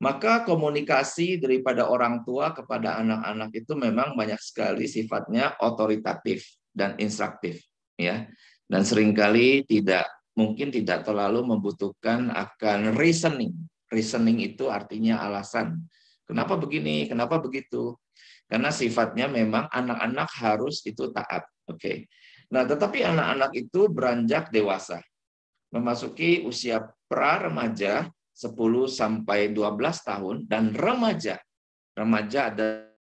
maka komunikasi daripada orang tua kepada anak-anak itu memang banyak sekali sifatnya otoritatif dan instruktif, ya. Dan seringkali tidak mungkin tidak terlalu membutuhkan akan reasoning. Reasoning itu artinya alasan. Kenapa begini? Kenapa begitu? Karena sifatnya memang anak-anak harus itu taat Oke. Okay. Nah, tetapi anak-anak itu beranjak dewasa, memasuki usia pra remaja 10 sampai 12 tahun dan remaja. Remaja ada